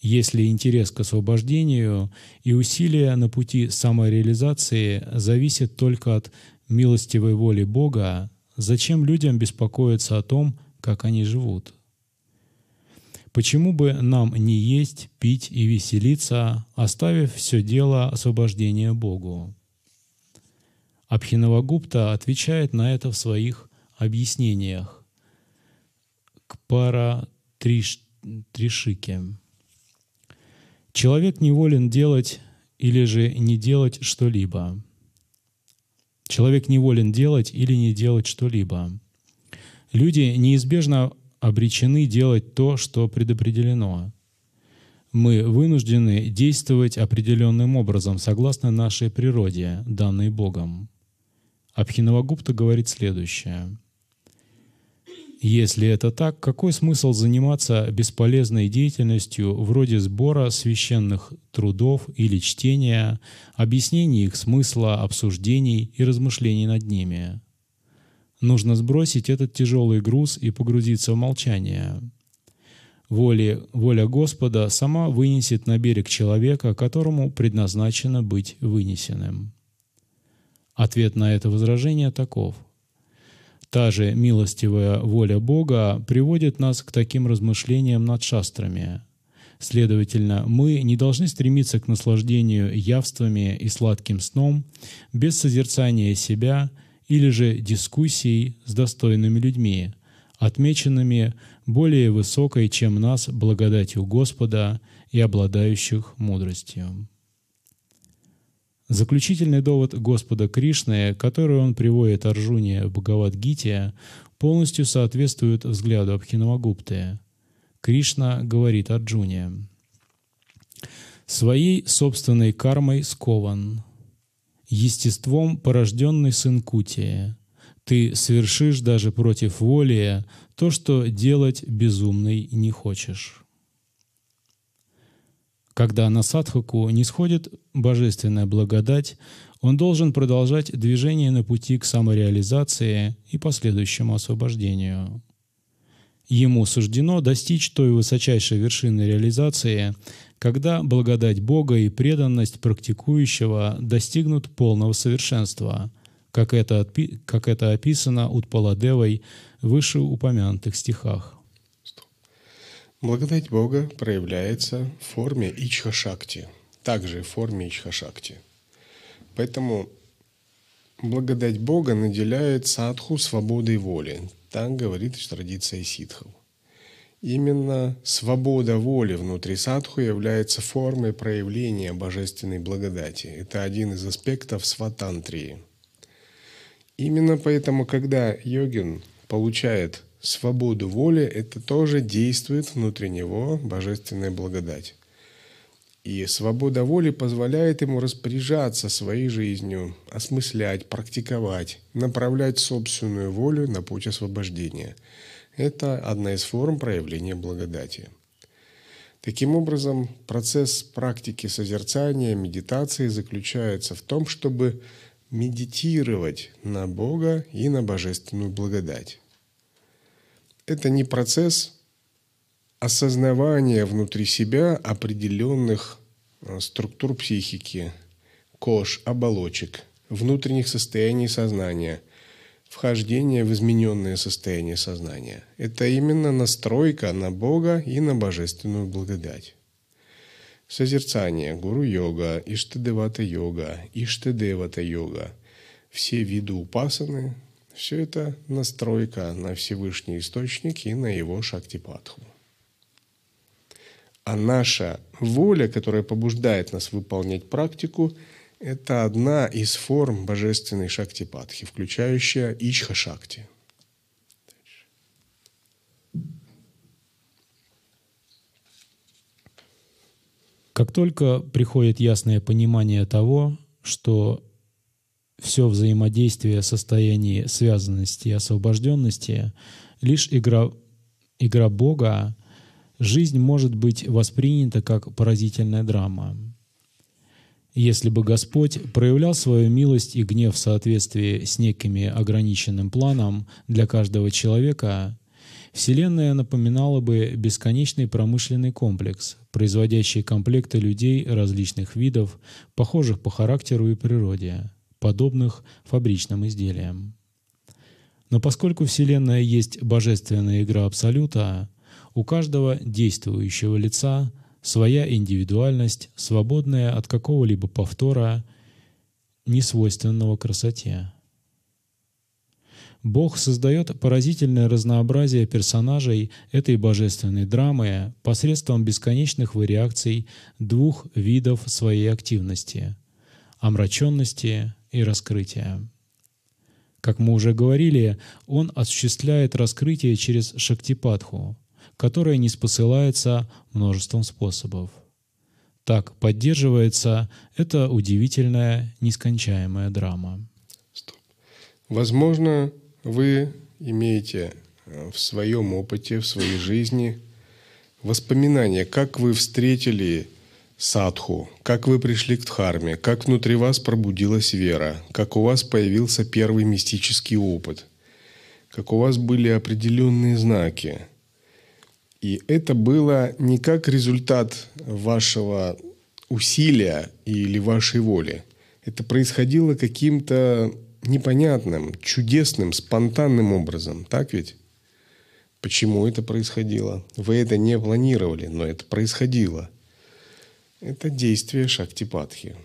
C: Если интерес к освобождению и усилия на пути самореализации зависят только от милостивой воли Бога, зачем людям беспокоиться о том, как они живут – Почему бы нам не есть, пить и веселиться, оставив все дело освобождения Богу? Абхинавагупта отвечает на это в своих объяснениях к паратришике. Человек неволен делать или же не делать что-либо. Человек неволен делать или не делать что-либо. Люди неизбежно обречены делать то, что предопределено. Мы вынуждены действовать определенным образом, согласно нашей природе, данной Богом. Абхинавагупта говорит следующее. Если это так, какой смысл заниматься бесполезной деятельностью вроде сбора священных трудов или чтения, объяснения их смысла, обсуждений и размышлений над ними? Нужно сбросить этот тяжелый груз и погрузиться в молчание. Воли, воля Господа сама вынесет на берег человека, которому предназначено быть вынесенным. Ответ на это возражение таков. Та же милостивая воля Бога приводит нас к таким размышлениям над шастрами. Следовательно, мы не должны стремиться к наслаждению явствами и сладким сном без созерцания себя – или же дискуссий с достойными людьми, отмеченными более высокой, чем нас, благодатью Господа и обладающих мудростью. Заключительный довод Господа Кришны, который он приводит Арджуне в Бхагавадгите, полностью соответствует взгляду Абхинавагупты. Кришна говорит Арджуне, «Своей собственной кармой скован, естеством порожденный сын Кутия. Ты совершишь даже против воли то, что делать безумный не хочешь. Когда на садхаку не сходит божественная благодать, он должен продолжать движение на пути к самореализации и последующему освобождению. Ему суждено достичь той высочайшей вершины реализации, когда благодать Бога и преданность практикующего достигнут полного совершенства, как это, как это описано Утпаладевой в вышеупомянутых стихах.
B: Благодать Бога проявляется в форме ичхашакти, также в форме ичхашакти. Поэтому благодать Бога наделяет садху свободой воли, так говорит традиция ситхов. Именно свобода воли внутри садху является формой проявления божественной благодати. Это один из аспектов сватантрии. Именно поэтому, когда йогин получает свободу воли, это тоже действует внутри него божественная благодать. И свобода воли позволяет ему распоряжаться своей жизнью, осмыслять, практиковать, направлять собственную волю на путь освобождения. Это одна из форм проявления благодати. Таким образом, процесс практики созерцания, медитации заключается в том, чтобы медитировать на Бога и на божественную благодать. Это не процесс осознавание внутри себя определенных э, структур психики, кож, оболочек, внутренних состояний сознания, вхождение в измененное состояние сознания. Это именно настройка на Бога и на божественную благодать. Созерцание, гуру-йога, иштедевата йога иштедевата йога все виды упасаны, все это настройка на Всевышний Источник и на его Шактипатху. А наша воля, которая побуждает нас выполнять практику, это одна из форм божественной шакти-патхи, включающая ичха-шакти.
C: Как только приходит ясное понимание того, что все взаимодействие состояний связанности и освобожденности лишь игра, игра Бога, жизнь может быть воспринята как поразительная драма. Если бы Господь проявлял свою милость и гнев в соответствии с некими ограниченным планом для каждого человека, Вселенная напоминала бы бесконечный промышленный комплекс, производящий комплекты людей различных видов, похожих по характеру и природе, подобных фабричным изделиям. Но поскольку Вселенная есть божественная игра Абсолюта, у каждого действующего лица своя индивидуальность, свободная от какого-либо повтора, несвойственного красоте. Бог создает поразительное разнообразие персонажей этой божественной драмы посредством бесконечных вариаций двух видов своей активности — омраченности и раскрытия. Как мы уже говорили, он осуществляет раскрытие через Шактипатху, которое не спосылается множеством способов. Так поддерживается эта удивительная, нескончаемая драма. Стоп.
B: Возможно, вы имеете э, в своем опыте, в своей жизни воспоминания, как вы встретили садху, как вы пришли к дхарме, как внутри вас пробудилась вера, как у вас появился первый мистический опыт, как у вас были определенные знаки – и это было не как результат вашего усилия или вашей воли. Это происходило каким-то непонятным, чудесным, спонтанным образом. Так ведь? Почему это происходило? Вы это не планировали, но это происходило. Это действие Шактипатхи.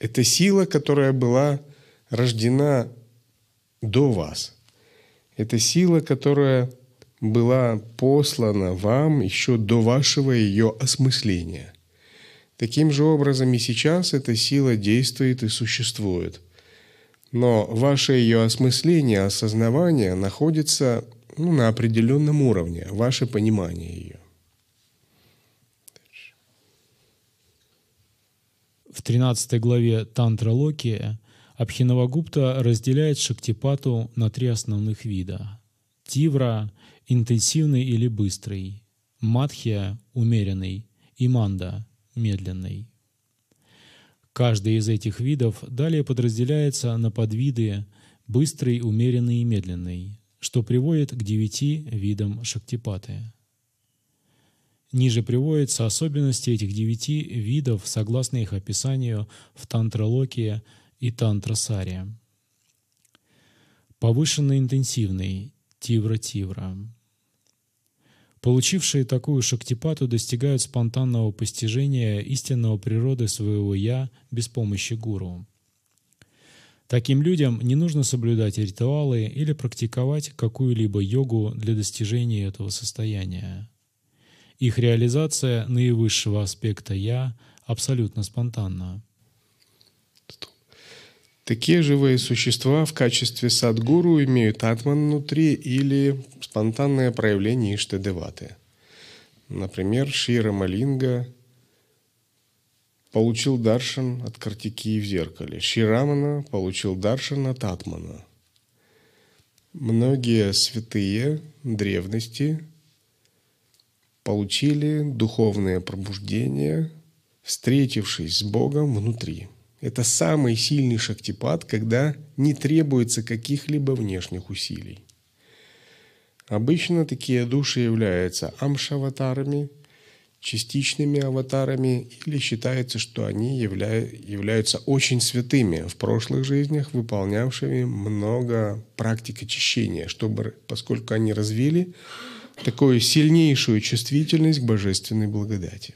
B: Это сила, которая была рождена до вас. Это сила, которая была послана вам еще до вашего ее осмысления. Таким же образом и сейчас эта сила действует и существует. Но ваше ее осмысление, осознавание находится ну, на определенном уровне, ваше понимание ее.
C: В 13 главе Тантра Локи Абхинавагупта разделяет Шактипату на три основных вида. Тивра – интенсивный или быстрый, Мадхия – умеренный и Манда – медленный. Каждый из этих видов далее подразделяется на подвиды быстрый, умеренный и медленный, что приводит к девяти видам шактипаты. Ниже приводятся особенности этих девяти видов согласно их описанию в Тантралоке и тантра-сария. Повышенно интенсивный тивра-тивра. Получившие такую шактипату достигают спонтанного постижения истинного природы своего «я» без помощи гуру. Таким людям не нужно соблюдать ритуалы или практиковать какую-либо йогу для достижения этого состояния. Их реализация наивысшего аспекта «я» абсолютно спонтанна.
B: Такие живые существа в качестве садгуру имеют атман внутри или спонтанное проявление иштадеваты. Например, Шри Рамалинга получил даршан от Картики в зеркале. Ширамана получил даршан от Атмана. Многие святые древности получили духовное пробуждение, встретившись с Богом внутри – это самый сильный шактипат, когда не требуется каких-либо внешних усилий. Обычно такие души являются амшаватарами, частичными аватарами или считается, что они явля... являются очень святыми в прошлых жизнях, выполнявшими много практик очищения, чтобы, поскольку они развили такую сильнейшую чувствительность к божественной благодати.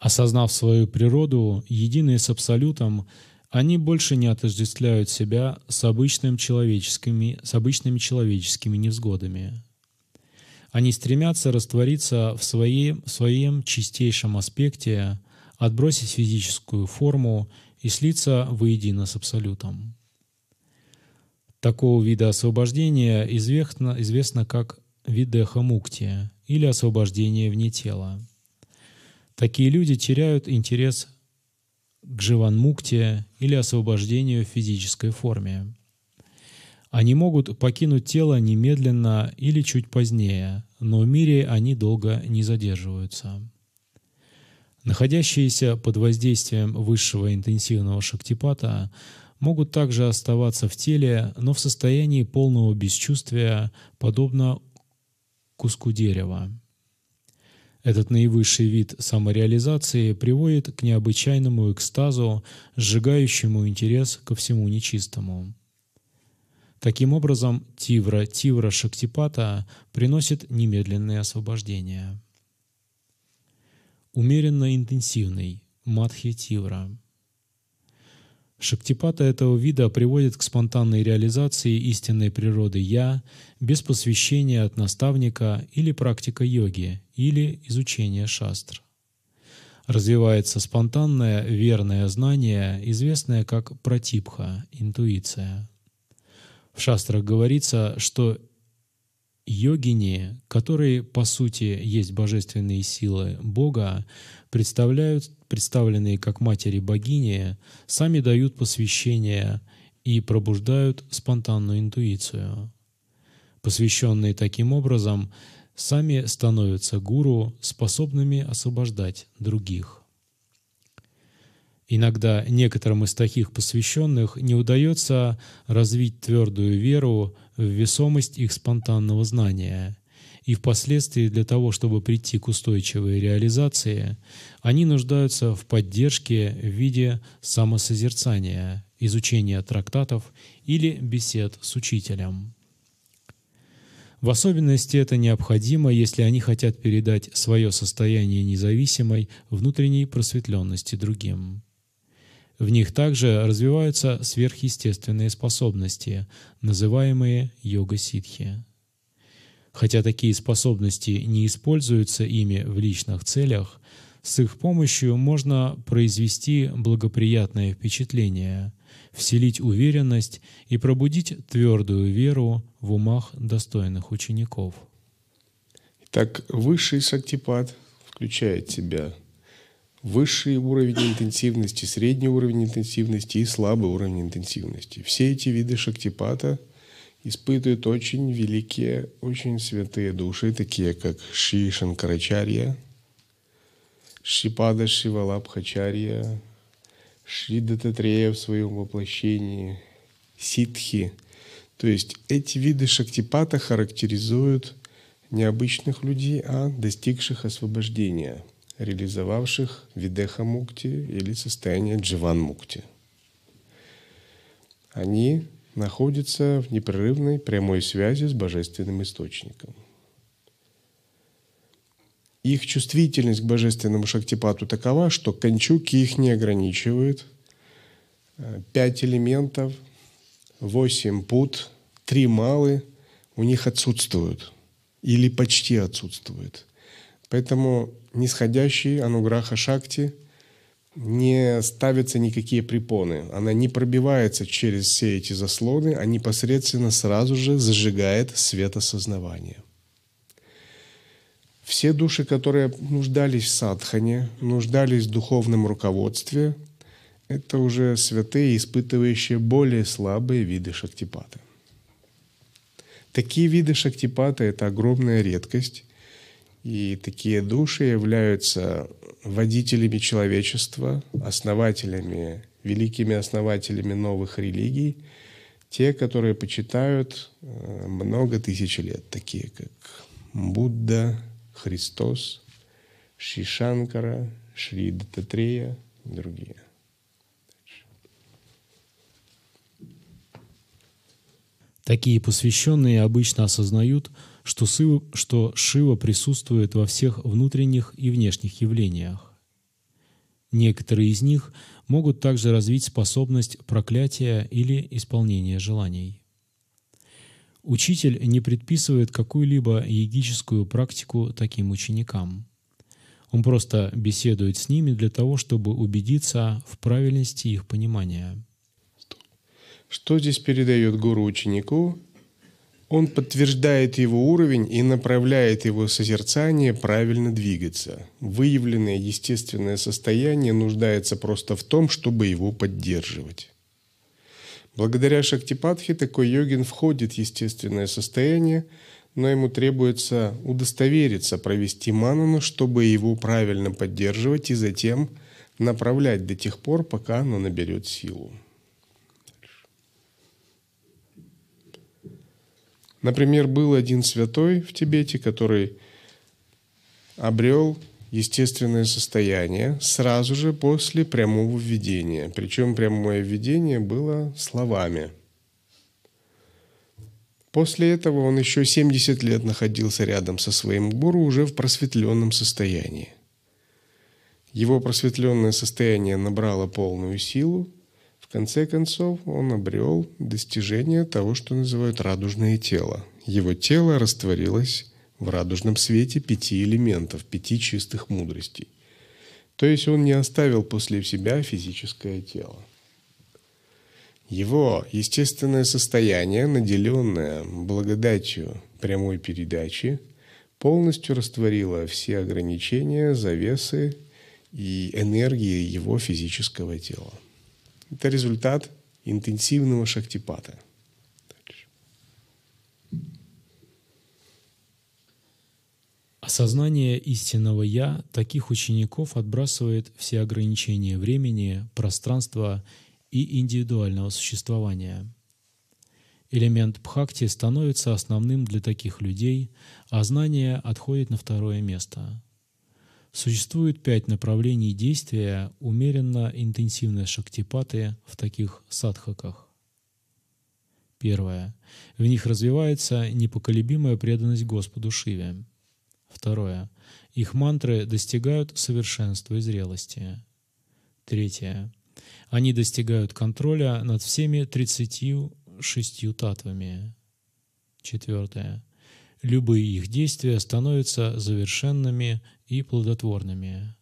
B: Осознав
C: свою природу, единые с Абсолютом, они больше не отождествляют себя с, обычным человеческими, с обычными человеческими невзгодами. Они стремятся раствориться в, своей, в своем чистейшем аспекте, отбросить физическую форму и слиться воедино с Абсолютом. Такого вида освобождения известно, известно как видеха мукти или освобождение вне тела. Такие люди теряют интерес к живанмукте или освобождению в физической форме. Они могут покинуть тело немедленно или чуть позднее, но в мире они долго не задерживаются. Находящиеся под воздействием высшего интенсивного шактипата могут также оставаться в теле, но в состоянии полного бесчувствия, подобно куску дерева. Этот наивысший вид самореализации приводит к необычайному экстазу, сжигающему интерес ко всему нечистому. Таким образом, тивра тивра шактипата приносит немедленное освобождение. Умеренно интенсивный – матхи тивра – Шактипата этого вида приводит к спонтанной реализации истинной природы «я» без посвящения от наставника или практика йоги, или изучения шастр. Развивается спонтанное верное знание, известное как пратипха – интуиция. В шастрах говорится, что йогини, которые, по сути, есть божественные силы Бога, представляют, представленные как матери-богини, сами дают посвящение и пробуждают спонтанную интуицию. Посвященные таким образом, сами становятся гуру, способными освобождать других. Иногда некоторым из таких посвященных не удается развить твердую веру в весомость их спонтанного знания. И впоследствии для того, чтобы прийти к устойчивой реализации, они нуждаются в поддержке в виде самосозерцания, изучения трактатов или бесед с учителем. В особенности это необходимо, если они хотят передать свое состояние независимой внутренней просветленности другим. В них также развиваются сверхъестественные способности, называемые йога-ситхи. Хотя такие способности не используются ими в личных целях, с их помощью можно произвести благоприятное впечатление, вселить уверенность и пробудить твердую веру в умах достойных учеников.
B: Итак, высший сатипат включает в себя высший уровень интенсивности, средний уровень интенсивности и слабый уровень интенсивности. Все эти виды шактипата испытывают очень великие, очень святые души, такие как Ши Шанкарачарья, Шипада Шивалабхачарья, Шри Дататрея в своем воплощении, ситхи. То есть эти виды шактипата характеризуют необычных людей, а достигших освобождения – реализовавших Видеха Мукти или состояние Дживан Мукти. Они находятся в непрерывной прямой связи с Божественным Источником. Их чувствительность к Божественному Шактипату такова, что кончуки их не ограничивают. Пять элементов, восемь пут, три малы у них отсутствуют или почти отсутствуют. Поэтому нисходящий, ануграха шакти, не ставятся никакие препоны. Она не пробивается через все эти заслоны, а непосредственно сразу же зажигает свет осознавания. Все души, которые нуждались в садхане, нуждались в духовном руководстве, это уже святые, испытывающие более слабые виды шактипаты Такие виды шактипаты это огромная редкость, и такие души являются водителями человечества, основателями, великими основателями новых религий, те, которые почитают э, много тысяч лет, такие как Будда, Христос, Шри Шанкара, Шри Дататрея и другие.
C: Такие посвященные обычно осознают – что, Сыва, что Шива присутствует во всех внутренних и внешних явлениях. Некоторые из них могут также развить способность проклятия или исполнения желаний. Учитель не предписывает какую-либо йогическую практику таким ученикам. Он просто беседует с ними для того, чтобы убедиться в правильности их понимания.
B: Что здесь передает гуру ученику он подтверждает его уровень и направляет его созерцание правильно двигаться. Выявленное естественное состояние нуждается просто в том, чтобы его поддерживать. Благодаря Шактипатхе такой йогин входит в естественное состояние, но ему требуется удостовериться, провести манану, чтобы его правильно поддерживать и затем направлять до тех пор, пока оно наберет силу. Например, был один святой в Тибете, который обрел естественное состояние сразу же после прямого введения. Причем прямое введение было словами. После этого он еще 70 лет находился рядом со своим гуру уже в просветленном состоянии. Его просветленное состояние набрало полную силу – конце концов, он обрел достижение того, что называют радужное тело. Его тело растворилось в радужном свете пяти элементов, пяти чистых мудростей. То есть он не оставил после себя физическое тело. Его естественное состояние, наделенное благодатью прямой передачи, полностью растворило все ограничения, завесы и энергии его физического тела. Это результат интенсивного шактипата.
C: Осознание истинного «я» таких учеников отбрасывает все ограничения времени, пространства и индивидуального существования. Элемент Бхакти становится основным для таких людей, а знание отходит на второе место. Существует пять направлений действия умеренно интенсивной шактипаты в таких садхаках. Первое. В них развивается непоколебимая преданность Господу Шиве. Второе. Их мантры достигают совершенства и зрелости. Третье. Они достигают контроля над всеми 36 татвами. Четвертое. Любые их действия становятся завершенными и плодотворными.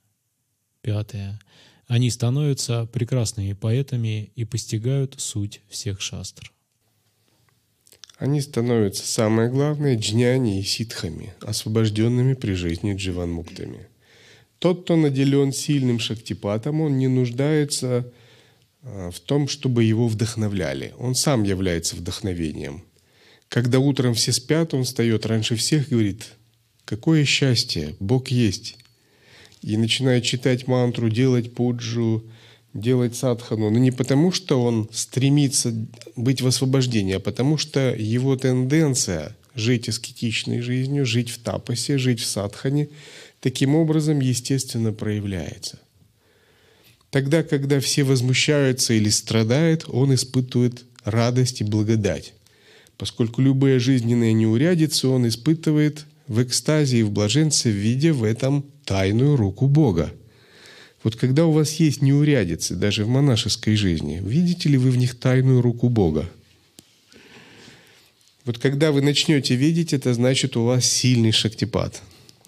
C: Пятое. Они становятся прекрасными поэтами и постигают суть всех шастр.
B: Они становятся, самое главное, джняни и ситхами, освобожденными при жизни дживанмуктами. Тот, кто наделен сильным шактипатом, он не нуждается а, в том, чтобы его вдохновляли. Он сам является вдохновением. Когда утром все спят, он встает раньше всех и говорит – Какое счастье! Бог есть! И начинает читать мантру, делать пуджу, делать садхану. Но не потому, что он стремится быть в освобождении, а потому что его тенденция жить аскетичной жизнью, жить в тапасе, жить в садхане, таким образом, естественно, проявляется. Тогда, когда все возмущаются или страдают, он испытывает радость и благодать, поскольку любые жизненные неурядицы он испытывает – в экстазе и в блаженстве видя в этом тайную руку Бога. Вот когда у вас есть неурядицы, даже в монашеской жизни, видите ли вы в них тайную руку Бога? Вот когда вы начнете видеть, это значит у вас сильный шактипат.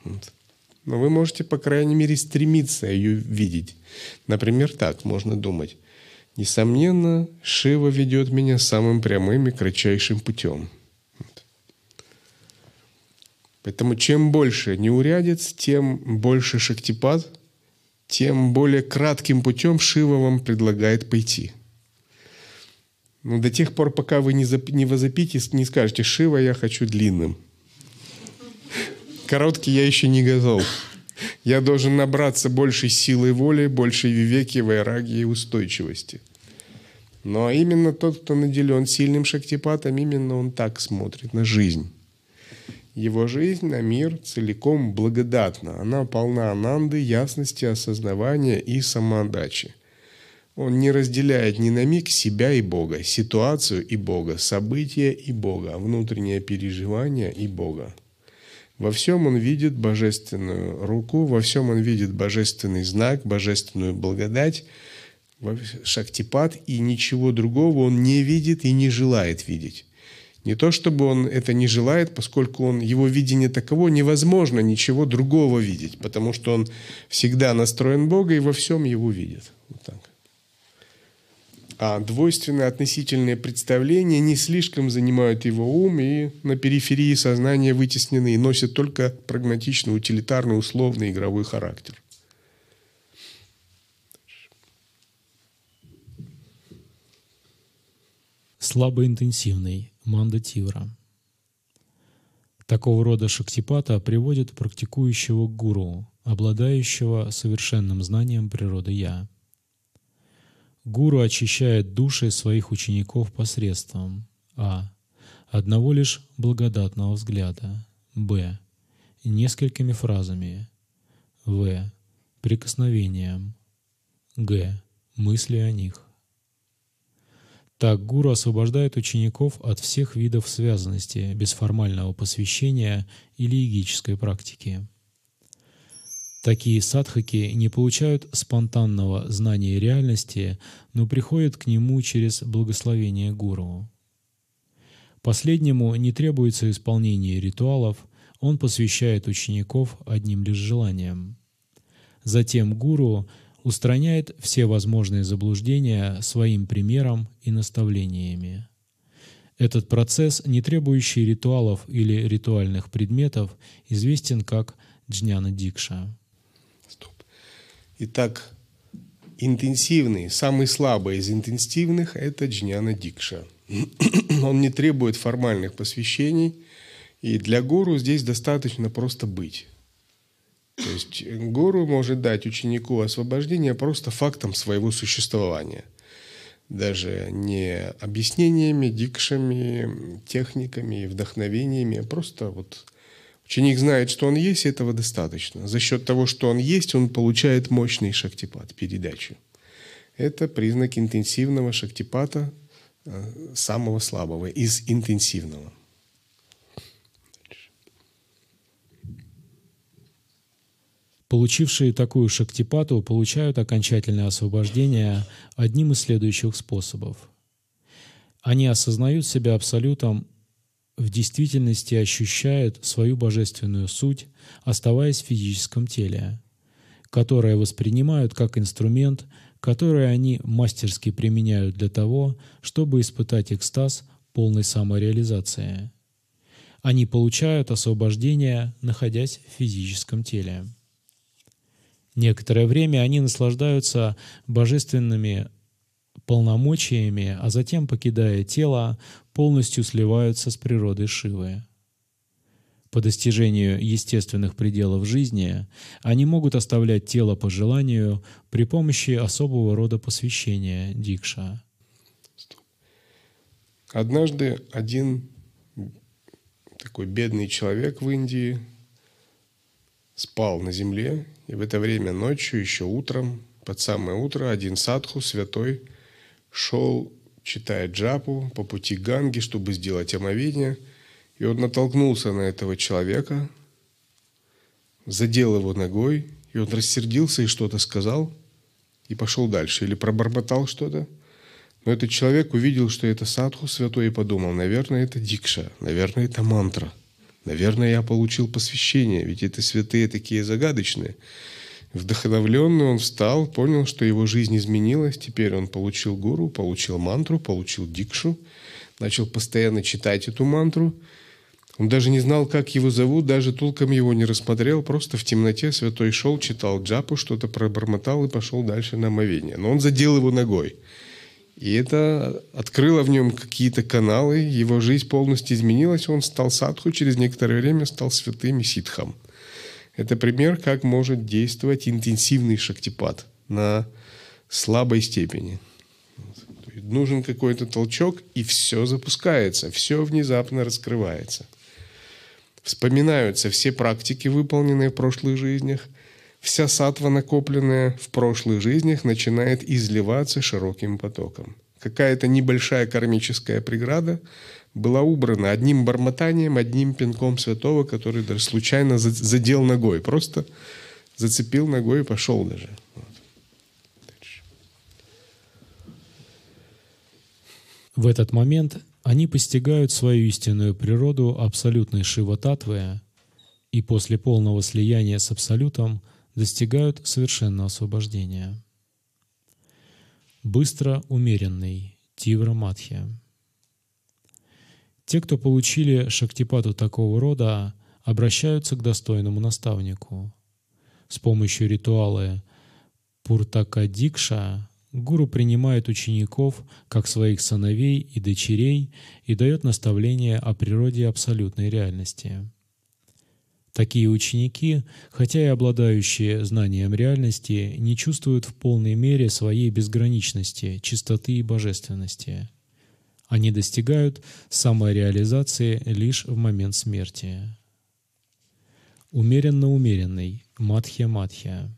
B: Вот. Но вы можете, по крайней мере, стремиться ее видеть. Например, так можно думать. Несомненно, Шива ведет меня самым прямым и кратчайшим путем – Поэтому чем больше неурядец, тем больше шактипад, тем более кратким путем Шива вам предлагает пойти. Но до тех пор, пока вы не, зап- не возопите, не скажете «Шива, я хочу длинным». Короткий я еще не готов. Я должен набраться большей силы воли, большей вивеки, вайраги и устойчивости. Но именно тот, кто наделен сильным шактипатом, именно он так смотрит на жизнь. Его жизнь на мир целиком благодатна. Она полна ананды, ясности, осознавания и самоотдачи. Он не разделяет ни на миг себя и Бога, ситуацию и Бога, события и Бога, внутреннее переживание и Бога. Во всем он видит божественную руку, во всем он видит божественный знак, божественную благодать, шактипат, и ничего другого он не видит и не желает видеть. Не то чтобы он это не желает, поскольку он, его видение таково, невозможно ничего другого видеть, потому что он всегда настроен Бога и во всем его видит. Вот так. А двойственные относительные представления не слишком занимают его ум и на периферии сознания вытеснены и носят только прагматичный, утилитарный, условный игровой характер.
C: слабоинтенсивный манда-тивра. Такого рода шактипата приводит практикующего к гуру, обладающего совершенным знанием природы «я». Гуру очищает души своих учеников посредством а. одного лишь благодатного взгляда, б. несколькими фразами, в. прикосновением, г. мысли о них. Так гуру освобождает учеников от всех видов связанности, без посвящения или йогической практики. Такие садхаки не получают спонтанного знания реальности, но приходят к нему через благословение гуру. Последнему не требуется исполнение ритуалов, он посвящает учеников одним лишь желанием. Затем гуру устраняет все возможные заблуждения своим примером и наставлениями. Этот процесс, не требующий ритуалов или ритуальных предметов, известен как джняна дикша. Стоп.
B: Итак, интенсивный, самый слабый из интенсивных – это джняна дикша. Он не требует формальных посвящений, и для гуру здесь достаточно просто быть. То есть гуру может дать ученику освобождение просто фактом своего существования. Даже не объяснениями, дикшами, техниками, вдохновениями, а просто вот ученик знает, что он есть, и этого достаточно. За счет того, что он есть, он получает мощный шактипат, передачу. Это признак интенсивного шактипата, э, самого слабого, из интенсивного.
C: Получившие такую шактипату получают окончательное освобождение одним из следующих способов. Они осознают себя абсолютом, в действительности ощущают свою божественную суть, оставаясь в физическом теле, которое воспринимают как инструмент, который они мастерски применяют для того, чтобы испытать экстаз полной самореализации. Они получают освобождение, находясь в физическом теле некоторое время, они наслаждаются божественными полномочиями, а затем, покидая тело, полностью сливаются с природой Шивы. По достижению естественных пределов жизни они могут оставлять тело по желанию при помощи особого рода посвящения дикша.
B: Однажды один такой бедный человек в Индии спал на земле, и в это время ночью, еще утром, под самое утро, один садху, святой, шел, читая джапу, по пути Ганги, чтобы сделать омовение, и он натолкнулся на этого человека, задел его ногой, и он рассердился и что-то сказал, и пошел дальше, или пробормотал что-то. Но этот человек увидел, что это садху святой, и подумал, наверное, это дикша, наверное, это мантра – Наверное, я получил посвящение, ведь эти святые такие загадочные. Вдохновленный он встал, понял, что его жизнь изменилась. Теперь он получил гуру, получил мантру, получил дикшу. Начал постоянно читать эту мантру. Он даже не знал, как его зовут, даже толком его не рассмотрел. Просто в темноте святой шел, читал джапу, что-то пробормотал и пошел дальше на омовение. Но он задел его ногой. И это открыло в нем какие-то каналы, его жизнь полностью изменилась, он стал садху, через некоторое время стал святым и ситхом. Это пример, как может действовать интенсивный шактипат на слабой степени. Нужен какой-то толчок, и все запускается, все внезапно раскрывается. Вспоминаются все практики, выполненные в прошлых жизнях – Вся сатва, накопленная в прошлых жизнях, начинает изливаться широким потоком. Какая-то небольшая кармическая преграда была убрана одним бормотанием, одним пинком святого, который даже случайно задел ногой. Просто зацепил ногой и пошел даже.
C: В этот момент они постигают свою истинную природу абсолютной Шива-татвы, и после полного слияния с Абсолютом – достигают совершенного освобождения. Быстро умеренный Тивра Матхи. Те, кто получили шактипату такого рода, обращаются к достойному наставнику. С помощью ритуала Пуртакадикша гуру принимает учеников как своих сыновей и дочерей и дает наставление о природе абсолютной реальности. Такие ученики, хотя и обладающие знанием реальности, не чувствуют в полной мере своей безграничности, чистоты и божественности. Они достигают самореализации лишь в момент смерти. Умеренно-умеренный, матхья-матхья.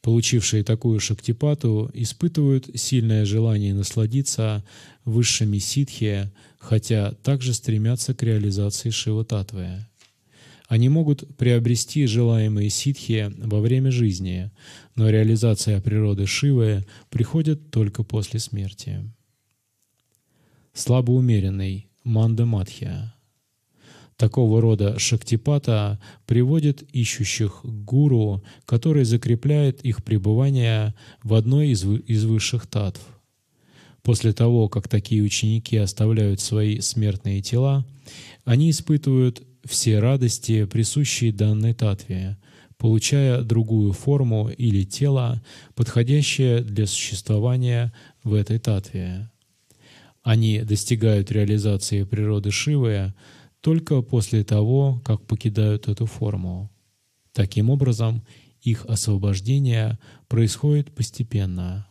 C: Получившие такую шактипату испытывают сильное желание насладиться высшими ситхи, хотя также стремятся к реализации шивататвы. Они могут приобрести желаемые ситхи во время жизни, но реализация природы Шивы приходит только после смерти. Слабоумеренный мандаматхия. Такого рода шактипата приводит ищущих к гуру, который закрепляет их пребывание в одной из, из высших татв. После того, как такие ученики оставляют свои смертные тела, они испытывают все радости, присущие данной татве, получая другую форму или тело, подходящее для существования в этой татве. Они достигают реализации природы Шивы только после того, как покидают эту форму. Таким образом, их освобождение происходит постепенно.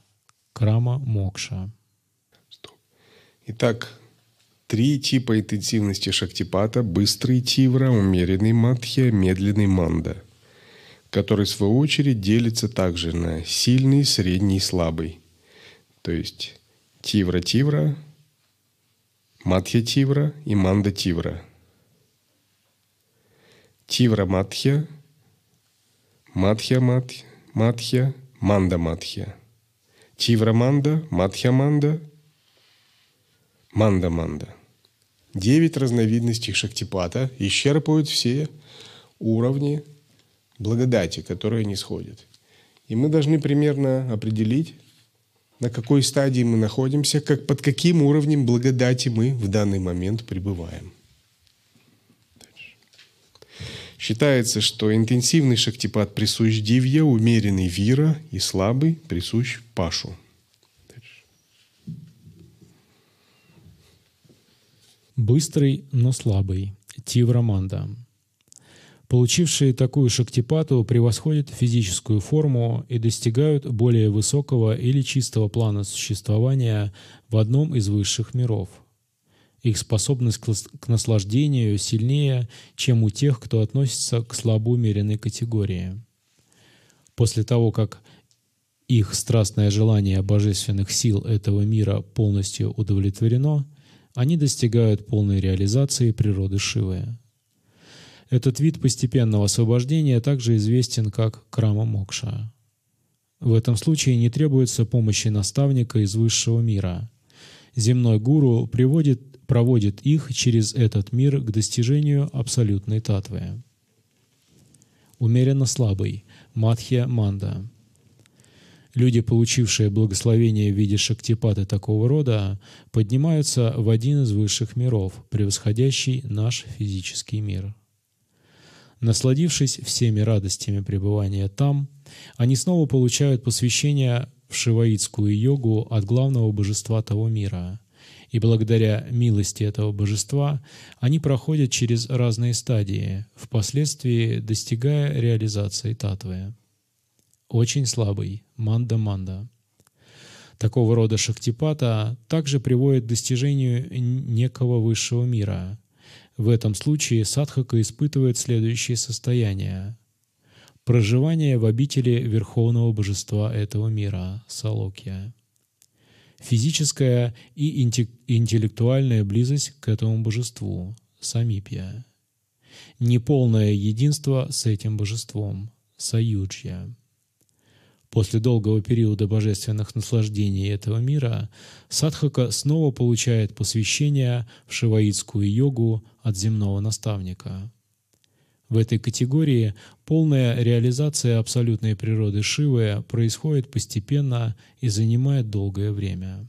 C: Крама Мокша.
B: Итак, три типа интенсивности шактипата – быстрый тивра, умеренный матхья, медленный манда, который, в свою очередь, делится также на сильный, средний и слабый. То есть тивра-тивра, матхья-тивра и манда-тивра. Тивра-матхья, матхья-матхья, матхья, манда-матхья. Тивра-манда, матхья-манда, манда-манда. Девять разновидностей шактипата исчерпывают все уровни благодати, которые не сходят. И мы должны примерно определить, на какой стадии мы находимся, как, под каким уровнем благодати мы в данный момент пребываем. Считается, что интенсивный шактипат присущ дивье, умеренный вира и слабый присущ пашу –
C: быстрый, но слабый, Тивраманда. Получившие такую шактипату превосходят физическую форму и достигают более высокого или чистого плана существования в одном из высших миров. Их способность к наслаждению сильнее, чем у тех, кто относится к слабоумеренной категории. После того, как их страстное желание божественных сил этого мира полностью удовлетворено – они достигают полной реализации природы Шивы. Этот вид постепенного освобождения также известен как крама-мокша. В этом случае не требуется помощи наставника из высшего мира. Земной гуру приводит, проводит их через этот мир к достижению абсолютной татвы. Умеренно слабый. Матхья Манда. Люди, получившие благословение в виде шактипаты такого рода, поднимаются в один из высших миров, превосходящий наш физический мир. Насладившись всеми радостями пребывания там, они снова получают посвящение в шиваитскую йогу от главного божества того мира. И благодаря милости этого божества они проходят через разные стадии, впоследствии достигая реализации татвы очень слабый – манда-манда. Такого рода шактипата также приводит к достижению некого высшего мира. В этом случае садхака испытывает следующие состояния. Проживание в обители Верховного Божества этого мира – Салокья. Физическая и интеллектуальная близость к этому божеству – Самипья. Неполное единство с этим божеством – Саюджья После долгого периода божественных наслаждений этого мира садхака снова получает посвящение в шиваитскую йогу от земного наставника. В этой категории полная реализация абсолютной природы Шивы происходит постепенно и занимает долгое время.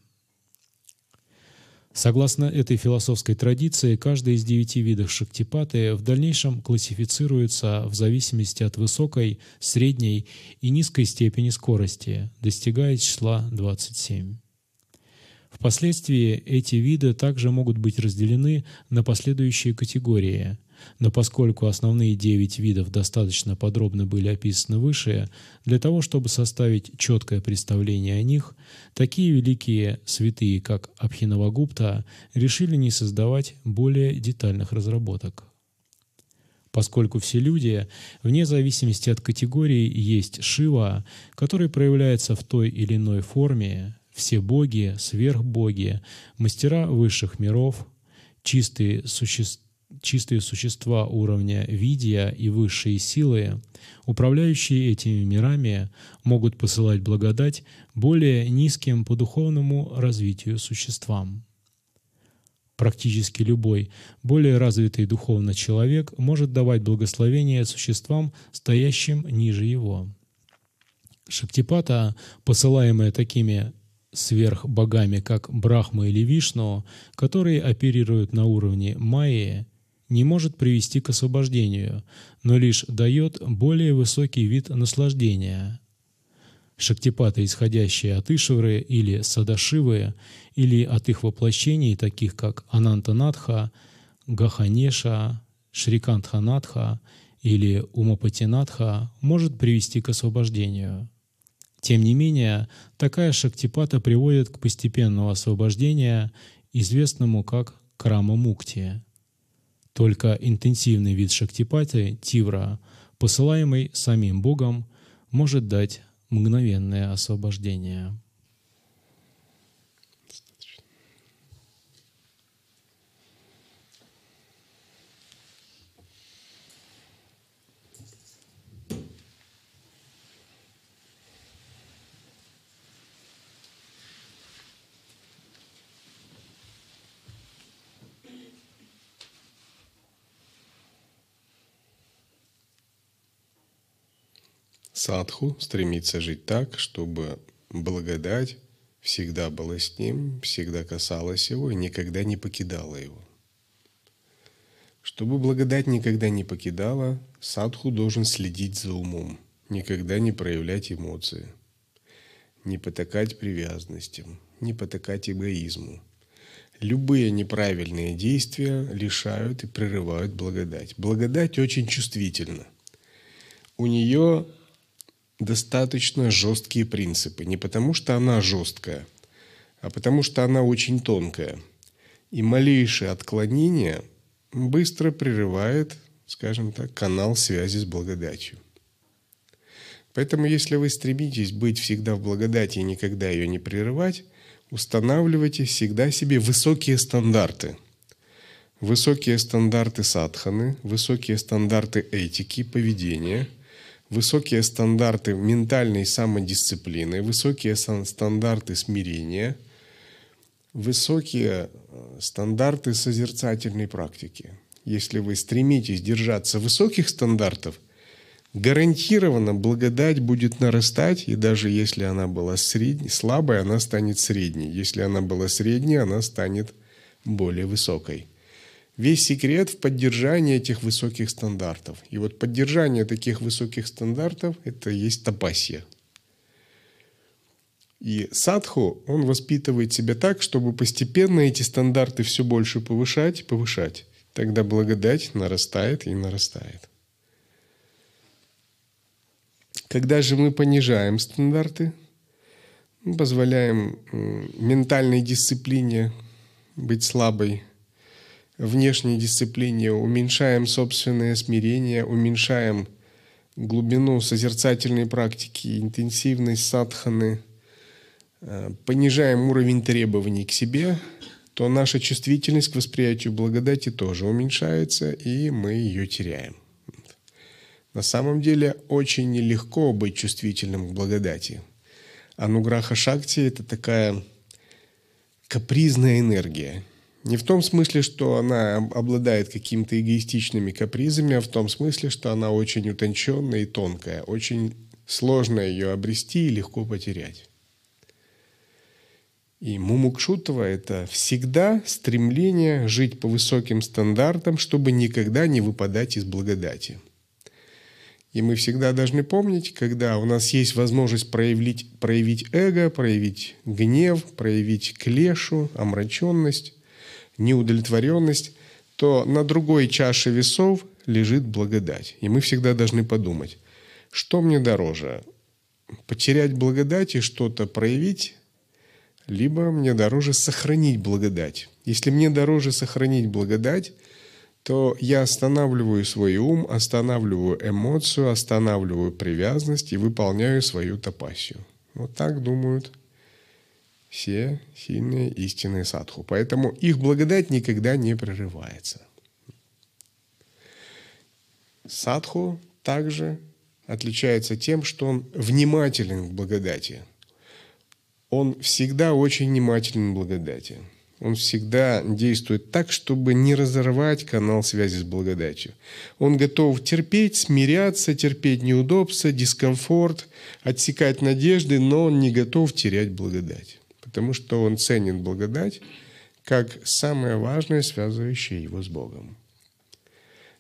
C: Согласно этой философской традиции, каждый из девяти видов шактипаты в дальнейшем классифицируется в зависимости от высокой, средней и низкой степени скорости, достигая числа 27. Впоследствии эти виды также могут быть разделены на последующие категории, но поскольку основные девять видов достаточно подробно были описаны выше, для того, чтобы составить четкое представление о них, такие великие святые, как Абхинавагупта, решили не создавать более детальных разработок поскольку все люди, вне зависимости от категории, есть Шива, который проявляется в той или иной форме, все боги, сверхбоги, мастера высших миров, чистые суще чистые существа уровня видия и высшие силы, управляющие этими мирами, могут посылать благодать более низким по духовному развитию существам. Практически любой более развитый духовно человек может давать благословение существам, стоящим ниже его. Шактипата, посылаемая такими сверхбогами, как Брахма или Вишну, которые оперируют на уровне Майи, не может привести к освобождению, но лишь дает более высокий вид наслаждения. Шактипаты, исходящие от Ишвары или Садашивы, или от их воплощений, таких как Ананта Надха, Гаханеша, Надха или Надха, может привести к освобождению. Тем не менее, такая шактипата приводит к постепенному освобождению, известному как крама-мукти. Только интенсивный вид шактипати, тивра, посылаемый самим Богом, может дать мгновенное освобождение.
B: садху, стремится жить так, чтобы благодать всегда была с ним, всегда касалась его и никогда не покидала его. Чтобы благодать никогда не покидала, садху должен следить за умом, никогда не проявлять эмоции, не потакать привязанностям, не потакать эгоизму. Любые неправильные действия лишают и прерывают благодать. Благодать очень чувствительна. У нее достаточно жесткие принципы. Не потому, что она жесткая, а потому, что она очень тонкая. И малейшее отклонение быстро прерывает, скажем так, канал связи с благодатью. Поэтому, если вы стремитесь быть всегда в благодати и никогда ее не прерывать, устанавливайте всегда себе высокие стандарты. Высокие стандарты садханы, высокие стандарты этики, поведения – высокие стандарты ментальной самодисциплины, высокие стандарты смирения, высокие э, стандарты созерцательной практики. Если вы стремитесь держаться высоких стандартов, гарантированно благодать будет нарастать, и даже если она была средней, слабой, она станет средней. Если она была средней, она станет более высокой. Весь секрет в поддержании этих высоких стандартов. И вот поддержание таких высоких стандартов – это есть тапасия. И садху, он воспитывает себя так, чтобы постепенно эти стандарты все больше повышать повышать. Тогда благодать нарастает и нарастает. Когда же мы понижаем стандарты, позволяем ментальной дисциплине быть слабой – внешней дисциплине, уменьшаем собственное смирение, уменьшаем глубину созерцательной практики, интенсивность садханы, э, понижаем уровень требований к себе, то наша чувствительность к восприятию благодати тоже уменьшается, и мы ее теряем. На самом деле очень нелегко быть чувствительным к благодати. Ануграха Шакти – это такая капризная энергия – не в том смысле, что она обладает какими-то эгоистичными капризами, а в том смысле, что она очень утонченная и тонкая. Очень сложно ее обрести и легко потерять. И мумукшутова – это всегда стремление жить по высоким стандартам, чтобы никогда не выпадать из благодати. И мы всегда должны помнить, когда у нас есть возможность проявить, проявить эго, проявить гнев, проявить клешу, омраченность, неудовлетворенность, то на другой чаше весов лежит благодать. И мы всегда должны подумать, что мне дороже, потерять благодать и что-то проявить, либо мне дороже сохранить благодать. Если мне дороже сохранить благодать, то я останавливаю свой ум, останавливаю эмоцию, останавливаю привязанность и выполняю свою топасию. Вот так думают все сильные истинные садху. Поэтому их благодать никогда не прерывается. Садху также отличается тем, что он внимателен к благодати. Он всегда очень внимателен к благодати. Он всегда действует так, чтобы не разорвать канал связи с благодатью. Он готов терпеть, смиряться, терпеть неудобства, дискомфорт, отсекать надежды, но он не готов терять благодать потому что он ценит благодать как самое важное, связывающее его с Богом.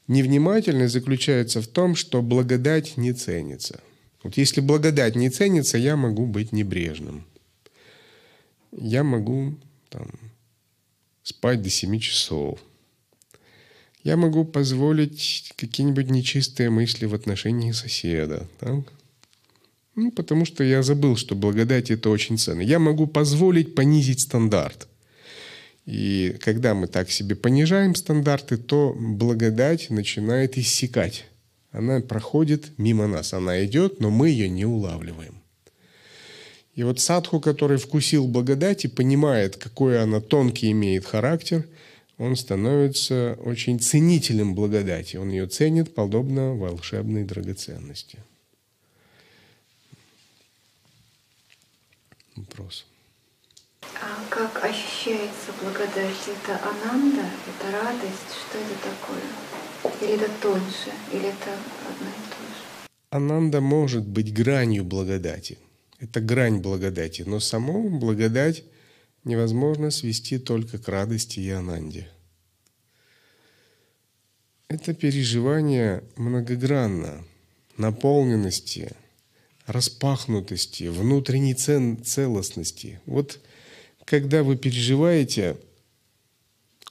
B: Невнимательность заключается в том, что благодать не ценится. Вот если благодать не ценится, я могу быть небрежным. Я могу там, спать до 7 часов. Я могу позволить какие-нибудь нечистые мысли в отношении соседа. Так? Ну, потому что я забыл, что благодать – это очень ценно. Я могу позволить понизить стандарт. И когда мы так себе понижаем стандарты, то благодать начинает иссякать. Она проходит мимо нас, она идет, но мы ее не улавливаем. И вот садху, который вкусил благодать и понимает, какой она тонкий имеет характер, он становится очень ценителем благодати. Он ее ценит подобно волшебной драгоценности.
A: вопрос. А как ощущается благодать? Это ананда, это радость? Что это такое? Или это тоньше, или это одно и то
B: же? Ананда может быть гранью благодати. Это грань благодати, но саму благодать невозможно свести только к радости и ананде. Это переживание многогранно, наполненности – распахнутости, внутренней целостности. Вот когда вы переживаете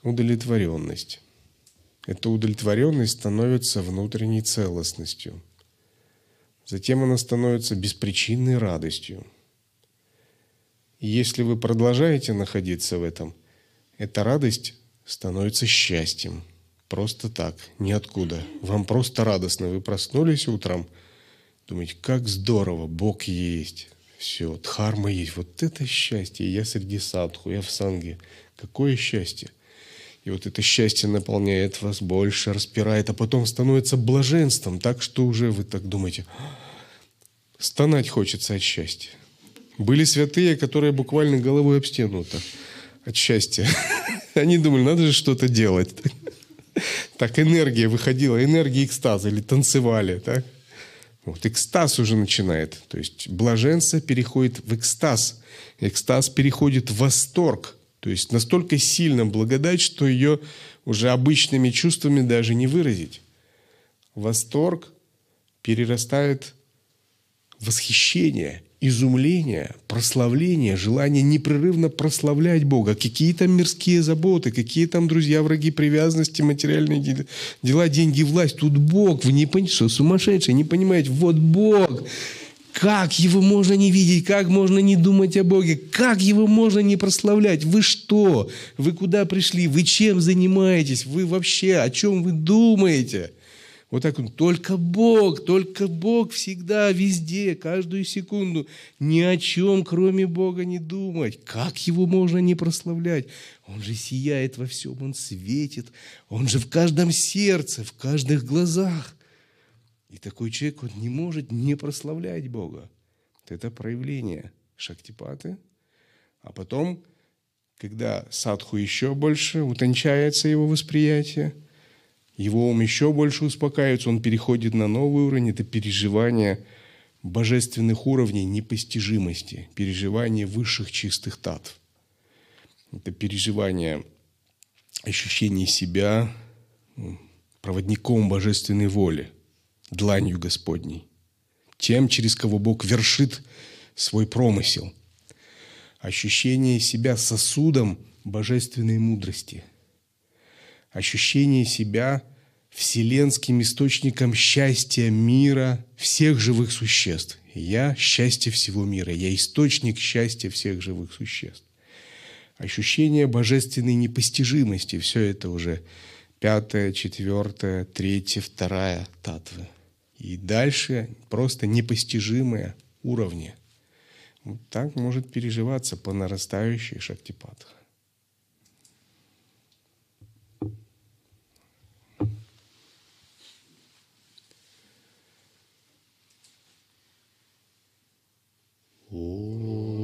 B: удовлетворенность, эта удовлетворенность становится внутренней целостностью. Затем она становится беспричинной радостью. И если вы продолжаете находиться в этом, эта радость становится счастьем. Просто так, ниоткуда. Вам просто радостно. Вы проснулись утром – Думаете, как здорово, Бог есть, все, дхарма есть. Вот это счастье, я среди садху, я в санге. Какое счастье! И вот это счастье наполняет вас больше, распирает, а потом становится блаженством, так что уже вы так думаете, «А, стонать хочется от счастья. Были святые, которые буквально головой об стену так, от счастья. Они думали, надо же что-то делать. Так энергия выходила, энергия экстаза, или танцевали, так? Вот экстаз уже начинает. То есть блаженство переходит в экстаз. Экстаз переходит в восторг. То есть настолько сильно благодать, что ее уже обычными чувствами даже не выразить. Восторг перерастает в восхищение – изумление, прославление, желание непрерывно прославлять Бога. Какие там мирские заботы, какие там друзья, враги, привязанности, материальные дела, деньги, власть. Тут Бог, вы не понимаете, что сумасшедший, не понимаете, вот Бог. Как его можно не видеть? Как можно не думать о Боге? Как его можно не прославлять? Вы что? Вы куда пришли? Вы чем занимаетесь? Вы вообще о чем вы думаете? Вот так он, только Бог, только Бог всегда, везде, каждую секунду, ни о чем, кроме Бога, не думать. Как его можно не прославлять? Он же сияет во всем, он светит, он же в каждом сердце, в каждых глазах. И такой человек, он не может не прославлять Бога. это проявление Шактипаты. А потом, когда садху еще больше утончается его восприятие – его ум еще больше успокаивается, он переходит на новый уровень, это переживание божественных уровней непостижимости, переживание высших чистых тат. Это переживание ощущения себя проводником божественной воли, дланью Господней, тем, через кого Бог вершит свой промысел. Ощущение себя сосудом божественной мудрости – ощущение себя вселенским источником счастья мира всех живых существ. Я – счастье всего мира, я – источник счастья всех живых существ. Ощущение божественной непостижимости – все это уже пятая, четвертая, третья, вторая татвы. И дальше просто непостижимые уровни. Вот так может переживаться по нарастающей шактипатха.
C: Oh.